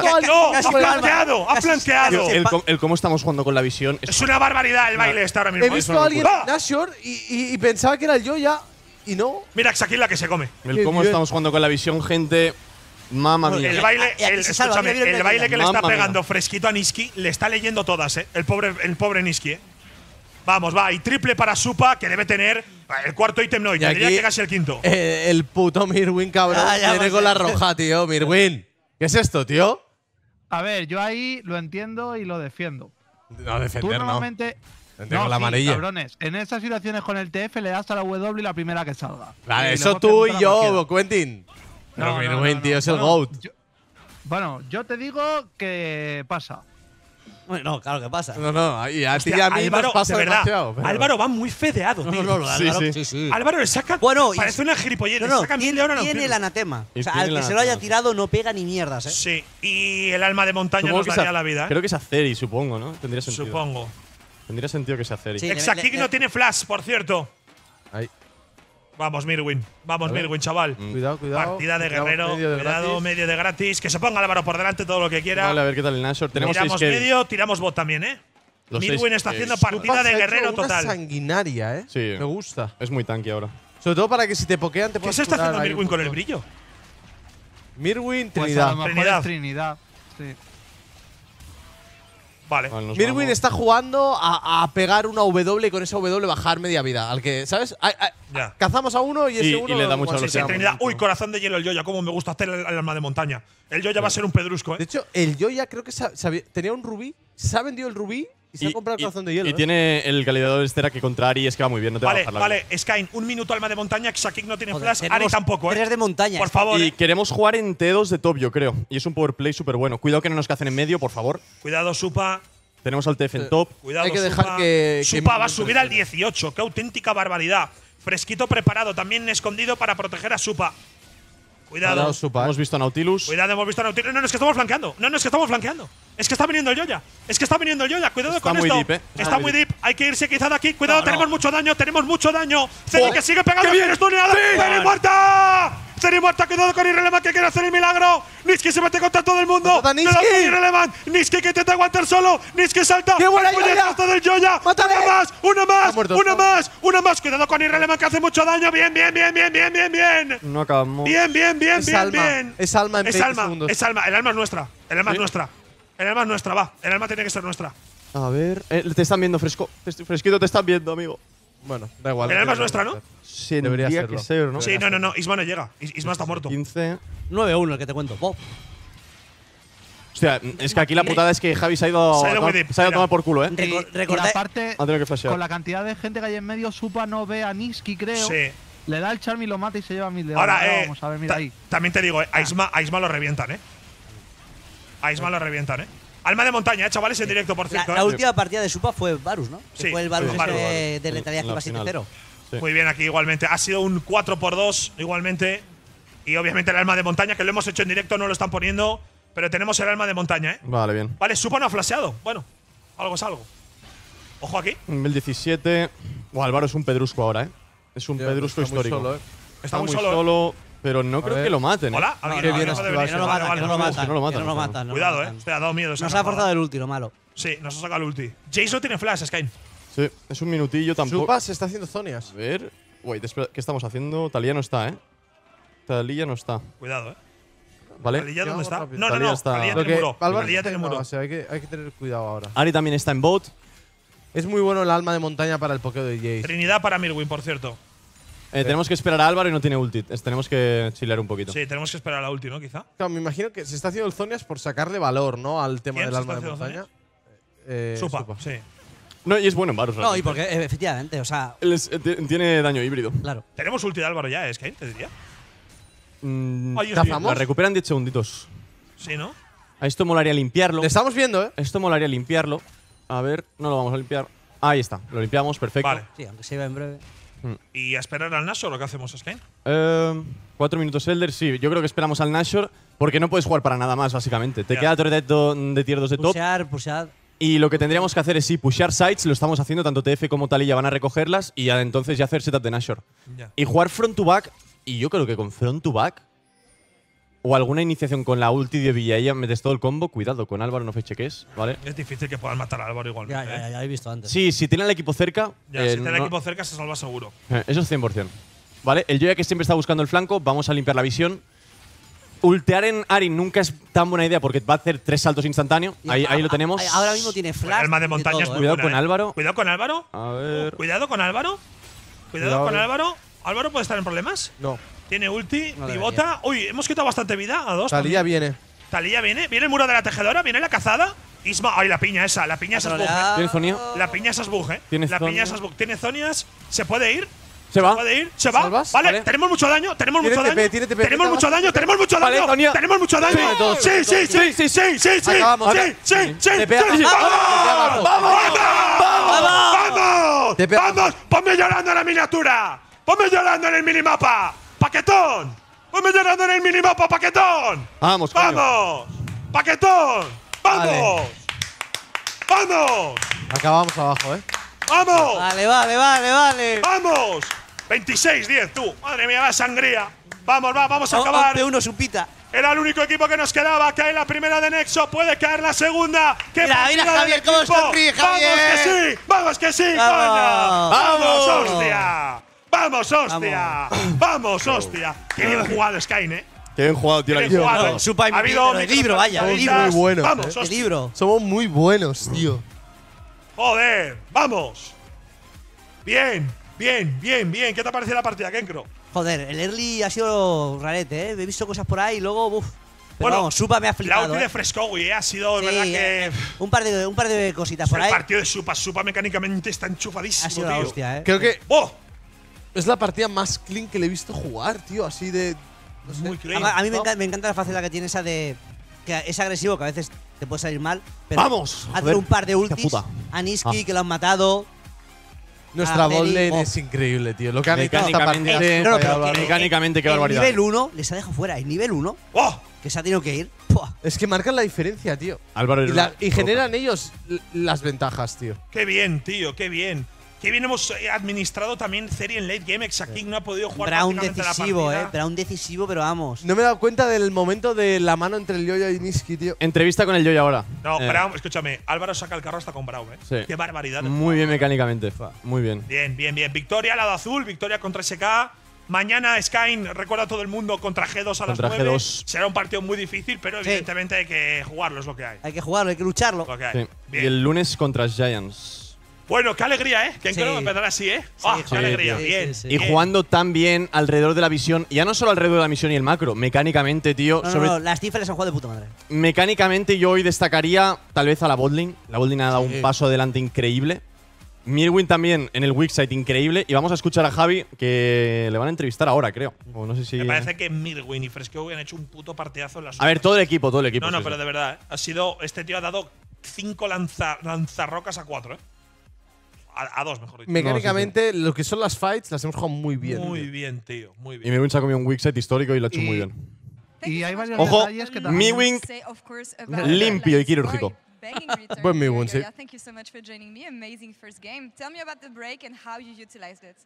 flanqueado, ¡Ha flanqueado! El, cómo estamos jugando con la visión es una barbaridad el baile está ahora mismo. He visto eh, a alguien en Nashor y, pensaba que era el Joya y no. Mira, aquí la que se come. el cómo estamos jugando con la visión, gente. Mamma mía. El baile, ah, que le está pegando fresquito a Niski le está leyendo todas, ¿eh? El pobre, el pobre Niski, ¿eh? Vamos, va. Y triple para Supa, que debe tener el cuarto ítem, no. Y, tendría que el quinto. el puto Mirwin, cabrón. tiene ah, con la roja, tío. Mirwin. ¿Qué es esto, tío? A ver, yo ahí lo entiendo y lo defiendo. No, defender, Tú normalmente, no. la amarilla. cabrones. En esas situaciones con el TF le das a la W la primera que salga. Vale, eso tú y yo, Quentin. no, Mirwin, tío, es el GOAT. bueno, yo te digo que pasa no, claro, que pasa? No, no, y a ti a mí Álvaro, nos pasa Álvaro va muy fedeado, tío. No, no, Sí, Álvaro, sí. sí, Álvaro le saca. parece una gilipollez. no, saca tiene, no tiene el anatema. O sea, al que se lo haya tirado no pega ni mierdas, ¿eh? Sí, y el alma de montaña nos daría a- la vida, ¿eh? Creo que es Aceri, supongo, ¿no? Tendría sentido. Supongo. Tendría sentido que sea Aceri. Sí. no tiene flash, por cierto. Vamos, Mirwin. Vamos, Mirwin, chaval. Mm. Cuidado, cuidado. Partida de guerrero. medio de cuidado, medio de gratis. Que se ponga Álvaro por delante todo lo que quiera. Vale, a ver qué tal el Nashor. Tenemos que… medio, tiramos bot también, ¿eh? Mirwin está haciendo partida de guerrero total. sanguinaria, ¿eh? Me gusta. Es muy tanky ahora. Sobre todo para que si te pokean te ¿Qué se está haciendo Mirwin con el brillo? Mirwin pues Trinidad. Trinidad. Trinidad. Sí. Vale. Mirwin está jugando a, pegar una W y con esa W bajar media vida. Al que, ¿sabes? Cazamos a uno y ese uno. le da mucha velocidad. uy, corazón de hielo el Yoya. Cómo me gusta hacer el, alma de montaña. El Yoya va a ser un pedrusco, ¿eh? De hecho, el Yoya creo que tenía un rubí. Se ha vendido el rubí y se el de hielo. ¿eh? tiene el calidador estera que contra Ari es que va muy bien, no vale, Vale, vida. un minuto alma de montaña, Xakik no tiene flash, Ari tampoco, ¿eh? de montaña. Por favor. Y eh. queremos jugar en T2 de top, yo creo. Y es un power play súper bueno. Cuidado que no nos cacen en medio, por favor. Cuidado, Supa. Tenemos al TF en eh, top. Cuidado, Hay que dejar que. Supa va a subir al 18. Qué auténtica barbaridad. Fresquito preparado, también escondido para proteger a Supa. Cuidado. Hemos visto a Nautilus. Cuidado, hemos visto a Nautilus. No, no, es que estamos flanqueando. No, no, es que estamos flanqueando. Es que está viniendo el Yoya. Es que está viniendo el Yoya. Cuidado está con esto. Deep, eh. Está, muy deep. Hay que irse quizá de aquí. Cuidado, tenemos mucho daño. Tenemos mucho daño. Cede oh, que sigue pegando. que bien! ¡Es ¡Pere muerta! muerta. quedado con Irrelevant que quiere hacer el milagro. Niski se mete contra todo el mundo. ¡Mata con Irrelevant. Niski que intenta aguantar solo. Niski salta. ¡Qué buena Yoya! del Yoya! ¡Una más! ¡Una más! ¡Una más! ¡Una más! Cuidado con Irrelevant que hace mucho daño. Bien, bien, bien, bien, bien, bien, bien. No acabamos. Bien, bien, bien, es bien, alma. bien. Es alma en es alma, Es alma. El alma es nuestra. El alma es nuestra. El alma es nuestra, va. El alma tiene que ser nuestra. A ver. Eh, te están viendo fresco. Fresquito te están viendo, amigo. Bueno, da igual. Pero es nuestra, ¿no? Sí, debería ser. ¿no? Sí, no, no, no. Isma no llega. Isma está muerto. 15. 9-1 el que te cuento. Hostia, es que aquí la putada es que Javi se ha ido, Se ha ido a tomar por culo, ¿eh? recordad- aparte, con la cantidad de gente que hay en medio, Supa no ve a Niski, creo. Sí. Le da el charm y lo mata y se lleva mil de Ahora, eh, Vamos a ver, mira ahí. también te digo, eh, a, Isma, a Isma lo revientan, ¿eh? A Isma lo revientan, ¿eh? Alma de montaña, ¿eh, chavales, en directo, por cierto. La, eh. última partida de Supa fue Varus, ¿no? Sí. fue el Varus de, que va 7-0. Muy bien, aquí igualmente. Ha sido un 4x2, igualmente. Y obviamente el alma de montaña, que lo hemos hecho en directo, no lo están poniendo. Pero tenemos el alma de montaña, ¿eh? Vale, bien. Vale, Supa no ha flasheado. Bueno, algo es algo. Ojo aquí. 2017. o Álvaro es un pedrusco ahora, ¿eh? Es un pedrusco histórico. estamos Está, muy, solo eh. eh. Pero no creo que lo maten. ¿eh? Hola, a no, no, lo no No lo matan. Cuidado, eh. Nos ha forzado el ulti, lo malo. Sí, nos ha sacado el ulti. no tiene flash, Skyne. Sí, es un minutillo tampoco. Supa se está haciendo zonias. A ver. Wait, espera, ¿qué estamos haciendo? Talía no está, eh. Talía no está. Cuidado, eh. ¿Vale? ¿Talía dónde está? No, no, no. Talía tiene muro. muro. hay que tener cuidado ahora. Ari también está en bot. Es muy bueno el alma de montaña para el pokeo de Jace. Trinidad para Mirwin, por cierto. Eh, tenemos que esperar a Álvaro y no tiene ulti. Tenemos que chilear un poquito. Sí, tenemos que esperar a la ulti, ¿no? Quizá. me imagino que se está haciendo el Zonias por sacarle valor, ¿no? Al tema del alma de montaña. Eh, Supa, sí. No, y es bueno en Varus. No, y porque efectivamente, o sea, eh, tiene daño híbrido. claro. Tenemos ulti de Álvaro ya, es que te diría. Mm, la recuperan 10 segunditos. Sí, ¿no? A esto molaría limpiarlo. estamos viendo, ¿eh? Esto molaría limpiarlo. A ver, no lo vamos a limpiar. Ahí está, lo limpiamos, perfecto. Vale. Sí, aunque se iba en breve. Mm. ¿Y a esperar al Nashor ¿lo que hacemos, es Eh, em, cuatro minutos Elder, sí. Yo creo que esperamos al Nashor porque no puedes jugar para nada más, básicamente. Te queda torre de tier 2 de top. Pushar, pushar. Y lo que tendríamos que hacer es sí, pushar sites, lo estamos haciendo, tanto TF como Talilla van a recogerlas y ya, entonces ya hacer setup de Nashor. Y jugar front to back, y yo creo que con front to back o alguna iniciación con la ulti de Villaella, metes todo el combo, cuidado, con Álvaro no fecheques, ¿vale? Es difícil que puedan matar a Álvaro igual. Ya, ¿eh? ya, ya, he visto antes. Sí, si tiene el equipo cerca… si eh, tiene el equipo cerca se salva seguro. Eh, eso es 100%. ¿Vale? El Joya que siempre está buscando el flanco, vamos a limpiar la visión. Ultear en Arin nunca es tan buena idea porque va a hacer tres saltos instantáneos. Ahí, ahí, lo tenemos. Ahora mismo tiene flash. alma de montaña Cuidado con Álvaro. Cuidado con Álvaro. A ver. Cuidado con Álvaro. cuidado con Álvaro. ¿Álvaro puede estar en problemas? No. Tiene ulti, pivota. Uy, hemos quitado bastante vida a dos. Talía viene. Talía viene. Viene el muro de la tejedora, viene la cazada. Isma, ay, la piña esa, la piña ah, esa es bug. ¿eh? ¿Tiene Zonia? La piña esa es bug, eh. La piña esa es bug. Tiene Zonias, se puede ir. Se va. Se puede ir, se va. Vale, tenemos mucho daño, tenemos mucho daño. tenemos mucho daño, tenemos mucho daño. Tenemos mucho daño. Sí, sí, sí, sí, sí, sí, sí. Sí, sí, sí. ¡Vamos! ¡Vamos! ¡Vamos! ¡Vamos! ¡Vamos! ¡Ponme llorando en la miniatura! ¡Ponme llorando en el minimapa! paquetón. Voy mejorando en el minimapa, paquetón. Vamos, Vamos. Paquetón. Vamos. Vamos. Acabamos abajo, ¿eh? Vamos. Vale, vale, vale, vale. Vamos. 26, 10, tú. Madre mía, la sangría. Vamos, va, vamos a acabar. uno supita. Era el único equipo que nos quedaba. Cae la primera de Nexo, puede caer la segunda. mira, mira, Javier, del cómo Javier. ¡Vamos que sí! ¡Vamos que sí! ¡Vamos, ¡Vamos, ¡Vamos hostia! ¡Vamos, hostia! ¡Vamos, hostia! ¡Qué bien jugado Skyne, eh! Qué bien jugado, tío. Qué jugado. Supa y Ha habido el libro, vaya, el libro. muy buenos. Vamos, El ¿eh? libro. Somos muy buenos, tío. ¡Joder! ¡Vamos! Bien, bien, bien, bien. ¿Qué te ha parecido la partida, Kenkro? Joder, el early ha sido rarete, ¿eh? He visto cosas por ahí y luego, Bueno, vamos, Supa me ha La flipado. ulti de ¿eh? Frescowi, eh, ha sido, que. Eh, un, par de, un par de cositas por ahí. el partido de Supa, Supa mecánicamente está enchufadísimo, Ha sido la tío. hostia, Creo que. ¡Oh! Es la partida más clean que le he visto jugar, tío, así de. No sé. Muy A, mí me, encanta la faceta que tiene esa de. que es agresivo, que a veces te puede salir mal. Pero ¡Vamos! Hacer un par de ultis. A Niski, ah. que lo han matado. Nuestra botlane oh. es increíble, tío. Lo que han mecánicamente, mecánicamente, qué barbaridad. nivel 1 les ha dejado fuera. El nivel 1 oh. que se ha tenido que ir. Es que marcan la diferencia, tío. Álvaro y, y generan ellos las ventajas, tío. Qué bien, tío, qué bien. Qué bien hemos eh, administrado también serie en late game. Exacting no ha podido jugar Brown decisivo, la eh, decisivo, pero vamos. No me he dado cuenta del momento de la mano entre el Yoya y Niski, tío. Entrevista con el Yoya ahora. No, eh. escúchame. Álvaro saca el carro hasta con braun eh. Qué barbaridad. Muy bien mecánicamente, fa. Muy bien. Bien, bien, bien. Victoria, lado azul. Victoria contra SK. Mañana Skyne, recuerda a todo el mundo, contra G2 a las 9. Será un partido muy difícil, pero evidentemente hay que jugarlo, es lo que hay. Hay que jugarlo, hay que lucharlo. Y el lunes contra Giants. Bueno, qué alegría, ¿eh? ¿Quién sí. que empezar así, eh? Ah, qué alegría! y jugando tan bien alrededor de la visión, ya no solo alrededor de la misión y el macro, mecánicamente, tío. las cifras han jugado de puta madre. Mecánicamente, yo hoy destacaría tal vez a la Bodling. La Bodling ha dado un paso adelante increíble. Mirwin también en el Wixsite, increíble. Y vamos a escuchar a Javi, que le van a entrevistar ahora, creo. no si. Me parece que Mirwin y Fresco han hecho un puto partidazo en las. A ver, todo el equipo, todo el equipo. No, no, pero de verdad. Ha sido. Este tío ha dado cinco lanzarrocas a cuatro, ¿eh? A, a dos, mejor dicho. Mecánicamente, no, sí, sí. lo que son las fights las hemos jugado muy bien. Muy tío. bien, tío. Muy bien. Y Miwin se ha comido un Wixet histórico y lo ha hecho y, muy bien. Y hay varios Ojo, detalles que también. Miwin limpio y quirúrgico. Buen Miwin, sí. Thank you so much for joining me. Amazing first game. Tell me about the break and how you utilized it.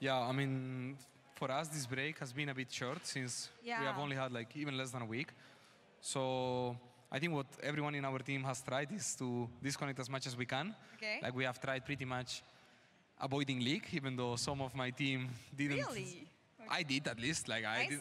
Yeah, I mean, for us, this break has been a bit short since yeah. we have only had like even less than a week. So. I think what everyone in our team has tried is to disconnect as much as we can. Okay. Like we have tried pretty much avoiding leak, even though some of my team didn't. Really? Okay. I did at least. Like nice. I did.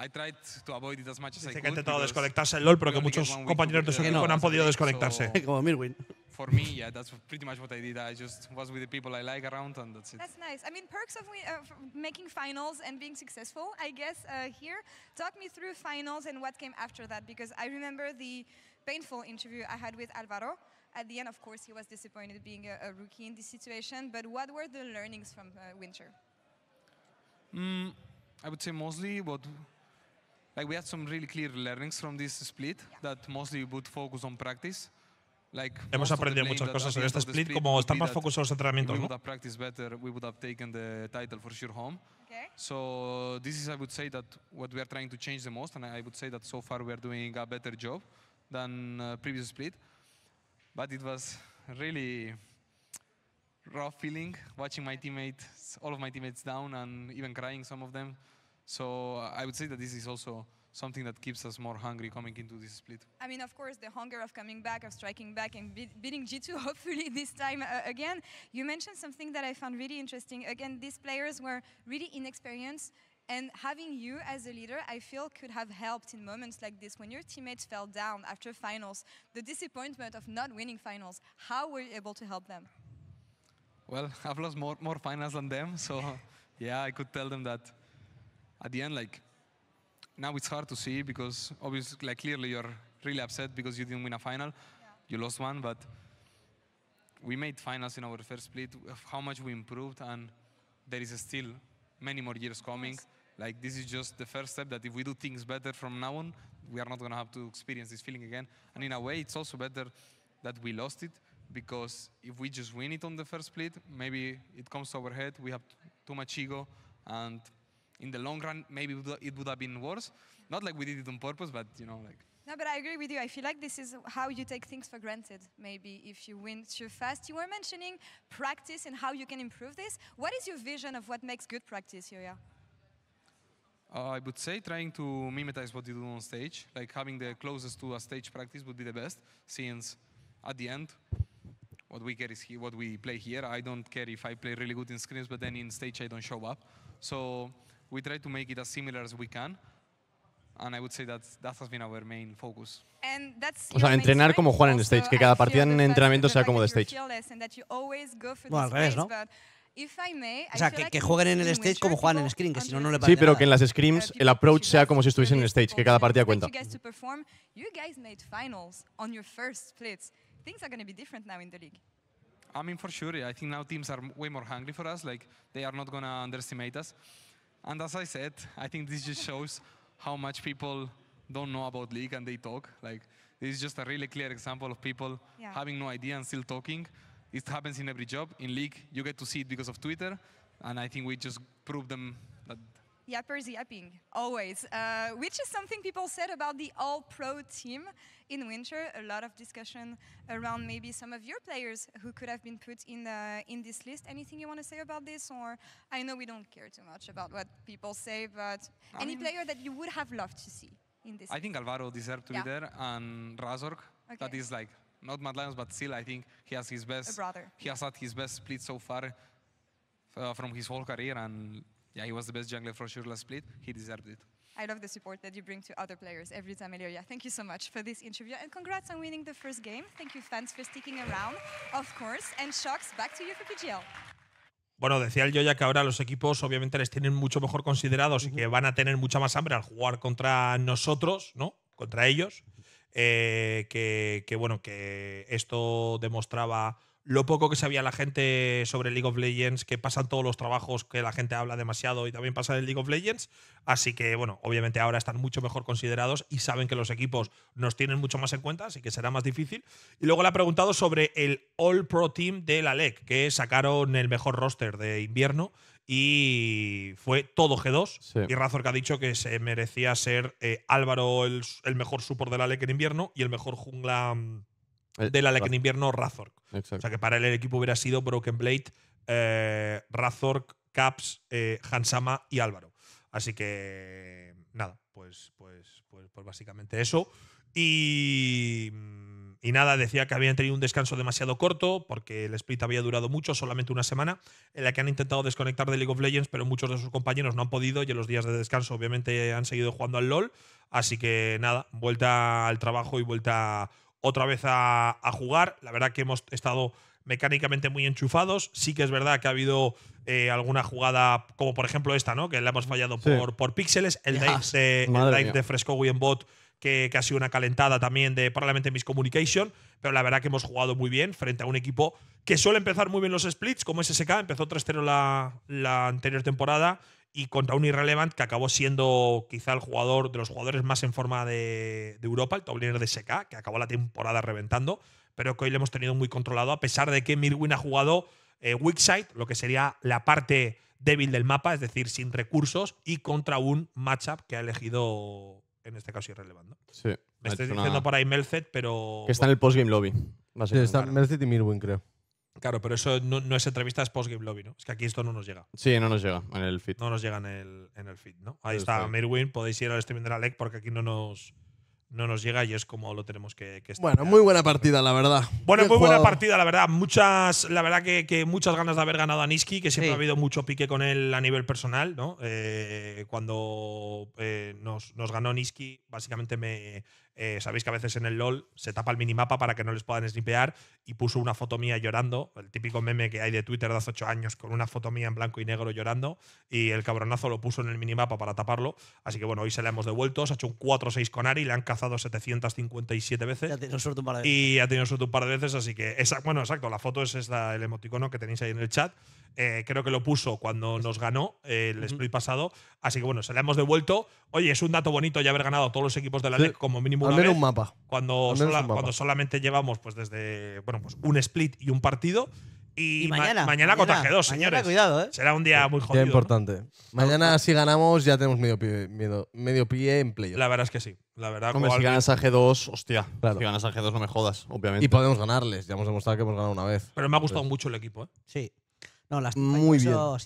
I tried to avoid it as much as Dice I que ha intentado desconectarse el LOL, pero que muchos compañeros de su equipo no han podido desconectarse. Como Mirwin. for me, yeah, that's pretty much what I did. I just was with the people I like around, and that's it. That's nice. I mean, perks of uh, making finals and being successful, I guess, uh, here. Talk me through finals and what came after that, because I remember the painful interview I had with Alvaro. At the end, of course, he was disappointed being a, a rookie in this situation, but what were the learnings from uh, winter? Mm, I would say mostly what like we had some really clear learnings from this split that mostly would focus on practice. Like Hemos aprendido muchas cosas en este split, como más focusados en entrenamientos, ¿no? Better, we would have taken the title for sure home. Okay. So this is, I would say, that what we are trying to change the most, and I would say that so far we are doing a better job than uh, previous split. But it was really rough feeling watching my teammates, all of my teammates down, and even crying some of them. So I would say that this is also something that keeps us more hungry coming into this split. I mean, of course, the hunger of coming back, of striking back and be beating G2, hopefully this time uh, again. You mentioned something that I found really interesting. Again, these players were really inexperienced. And having you as a leader, I feel could have helped in moments like this when your teammates fell down after finals, the disappointment of not winning finals. How were you able to help them? Well, I've lost more, more finals than them, so yeah, I could tell them that at the end, like, now it's hard to see because obviously, like, clearly you're really upset because you didn't win a final. Yeah. You lost one, but we made finals in our first split of how much we improved, and there is still many more years coming. Yes. Like, this is just the first step that if we do things better from now on, we are not going to have to experience this feeling again. And in a way, it's also better that we lost it because if we just win it on the first split, maybe it comes to our head, we have too much ego, and in the long run, maybe it would have been worse. Not like we did it on purpose, but you know, like. No, but I agree with you. I feel like this is how you take things for granted, maybe, if you win too fast. You were mentioning practice and how you can improve this. What is your vision of what makes good practice, Yuya? Uh, I would say trying to mimetize what you do on stage, like having the closest to a stage practice would be the best, since at the end, what we get is he, what we play here. I don't care if I play really good in screens, but then in stage I don't show up. So we try to make it as similar as we can. And I would say that that has been our main focus. o sea, entrenar como Juan en stage, que cada partida en entrenamiento sea como de stage. Bueno, al revés, ¿no? O sea, que, que, jueguen en el stage como juegan en screen, que si no, no le parece Sí, pero que en las Screams el approach sea como si estuviesen en stage, que cada partida cuenta. I mean, for sure, I think now teams are way more hungry for us, like they are not going to underestimate us. And as I said, I think this just shows how much people don't know about League and they talk. Like, this is just a really clear example of people yeah. having no idea and still talking. It happens in every job. In League, you get to see it because of Twitter. And I think we just prove them yappers yapping, always, uh, which is something people said about the All Pro team in winter. A lot of discussion around maybe some of your players who could have been put in, the, in this list. Anything you want to say about this? Or I know we don't care too much about what people say, but I any mean, player that you would have loved to see in this? I list? think Alvaro deserved to yeah. be there, and Razork, okay. that is like not Mad Lions, but still I think he has his best. He has had his best split so far uh, from his whole career, and Yeah, he was the best jungler for sure last split. He deserved it. I love the support that you bring to other players every time, Elia. Thank you so much for this interview and congrats on winning the first game. Thank you, fans, for sticking around, of course. And Shocks, back to you for PGL. Bueno, decía el Yoya que ahora los equipos obviamente les tienen mucho mejor considerados y que van a tener mucha más hambre al jugar contra nosotros, ¿no? Contra ellos. Eh, que, que, bueno, que esto demostraba lo poco que sabía la gente sobre League of Legends, que pasan todos los trabajos que la gente habla demasiado y también pasa en League of Legends. Así que, bueno, obviamente ahora están mucho mejor considerados y saben que los equipos nos tienen mucho más en cuenta, así que será más difícil. Y luego le ha preguntado sobre el All Pro Team de la LEC, que sacaron el mejor roster de invierno y fue todo G2. Y Razor que ha dicho que se merecía ser eh, Álvaro el, el, mejor support de la LEC en invierno y el mejor jungla mm, eh, de la ley en invierno Razork. O sea que para él el equipo hubiera sido Broken Blade, eh, Razork, Caps, eh, Hansama y Álvaro. Así que nada, pues, pues, pues, pues, básicamente eso. Y, y, nada, decía que habían tenido un descanso demasiado corto porque el split había durado mucho, solamente una semana, en la que han intentado desconectar de League of Legends, pero muchos de sus compañeros no han podido y en los días de descanso obviamente han seguido jugando al LOL. Así que nada, vuelta al trabajo y vuelta otra vez a, jugar. La verdad que hemos estado mecánicamente muy enchufados. Sí que es verdad que ha habido eh, alguna jugada, como por ejemplo esta, ¿no? Que la hemos fallado por, por píxeles. El dive de, de Fresco William Bot, que, ha sido una calentada también de mis communication Pero la verdad que hemos jugado muy bien frente a un equipo que suele empezar muy bien los splits, como SSK. Empezó 3-0 la, la anterior temporada y contra un Irrelevant que acabó siendo quizá el jugador de los jugadores más en forma de, Europa, el Tobliner de SK, que acabó la temporada reventando, pero que hoy le hemos tenido muy controlado, a pesar de que Mirwin ha jugado eh, weak side, lo que sería la parte débil del mapa, es decir, sin recursos, y contra un matchup que ha elegido, en este caso, irrelevante. Sí, Me estoy diciendo por ahí Melzet, pero. Que está en el postgame lobby. Sí, y Mirwin, creo. Claro, pero eso no, es entrevista, es post-game lobby, ¿no? Es que aquí esto no nos llega. Sí, no nos llega en el feed. No nos llega en el, en feed, ¿no? Ahí está, Mirwin, podéis ir al streaming de la LEC porque aquí no nos, no nos llega y es como lo tenemos que, que Bueno, muy buena partida, la verdad. Bueno, muy buena partida, la verdad. Muchas, la verdad que, muchas ganas de haber ganado a Niski, que siempre ha habido mucho pique con él a nivel personal, ¿no? Eh, cuando eh, nos, nos, ganó Niski, básicamente me, eh, sabéis que a veces en el LOL se tapa el minimapa para que no les puedan snipear y puso una foto mía llorando, el típico meme que hay de Twitter de hace 8 años con una foto mía en blanco y negro llorando y el cabronazo lo puso en el minimapa para taparlo. Así que bueno, hoy se la hemos devuelto, se ha hecho un 4-6 con Ari, le han cazado 757 veces. veces. Y ha tenido suerte un par de veces, así que esa, bueno, exacto, la foto es el emoticono que tenéis ahí en el chat. Eh, creo que lo puso cuando nos ganó eh, el split pasado. Así que bueno, se le hemos devuelto. Oye, es un dato bonito ya haber ganado todos los equipos de la LEC como mínimo una vez, un mapa. Cuando, cuando solamente llevamos pues desde bueno, pues un split y un partido. Y, mañana, mañana, contra G2, señores. ¿eh? Será un día muy jodido. importante. Mañana, si ganamos, ya tenemos medio pie, medio, medio pie en play La verdad es que sí. La verdad, si ganas a G2, hostia. Si ganas a G2, no me jodas, obviamente. Y podemos ganarles. Ya hemos demostrado que hemos ganado una vez. Pero me ha gustado mucho el equipo, ¿eh? Sí. No, las muy bien.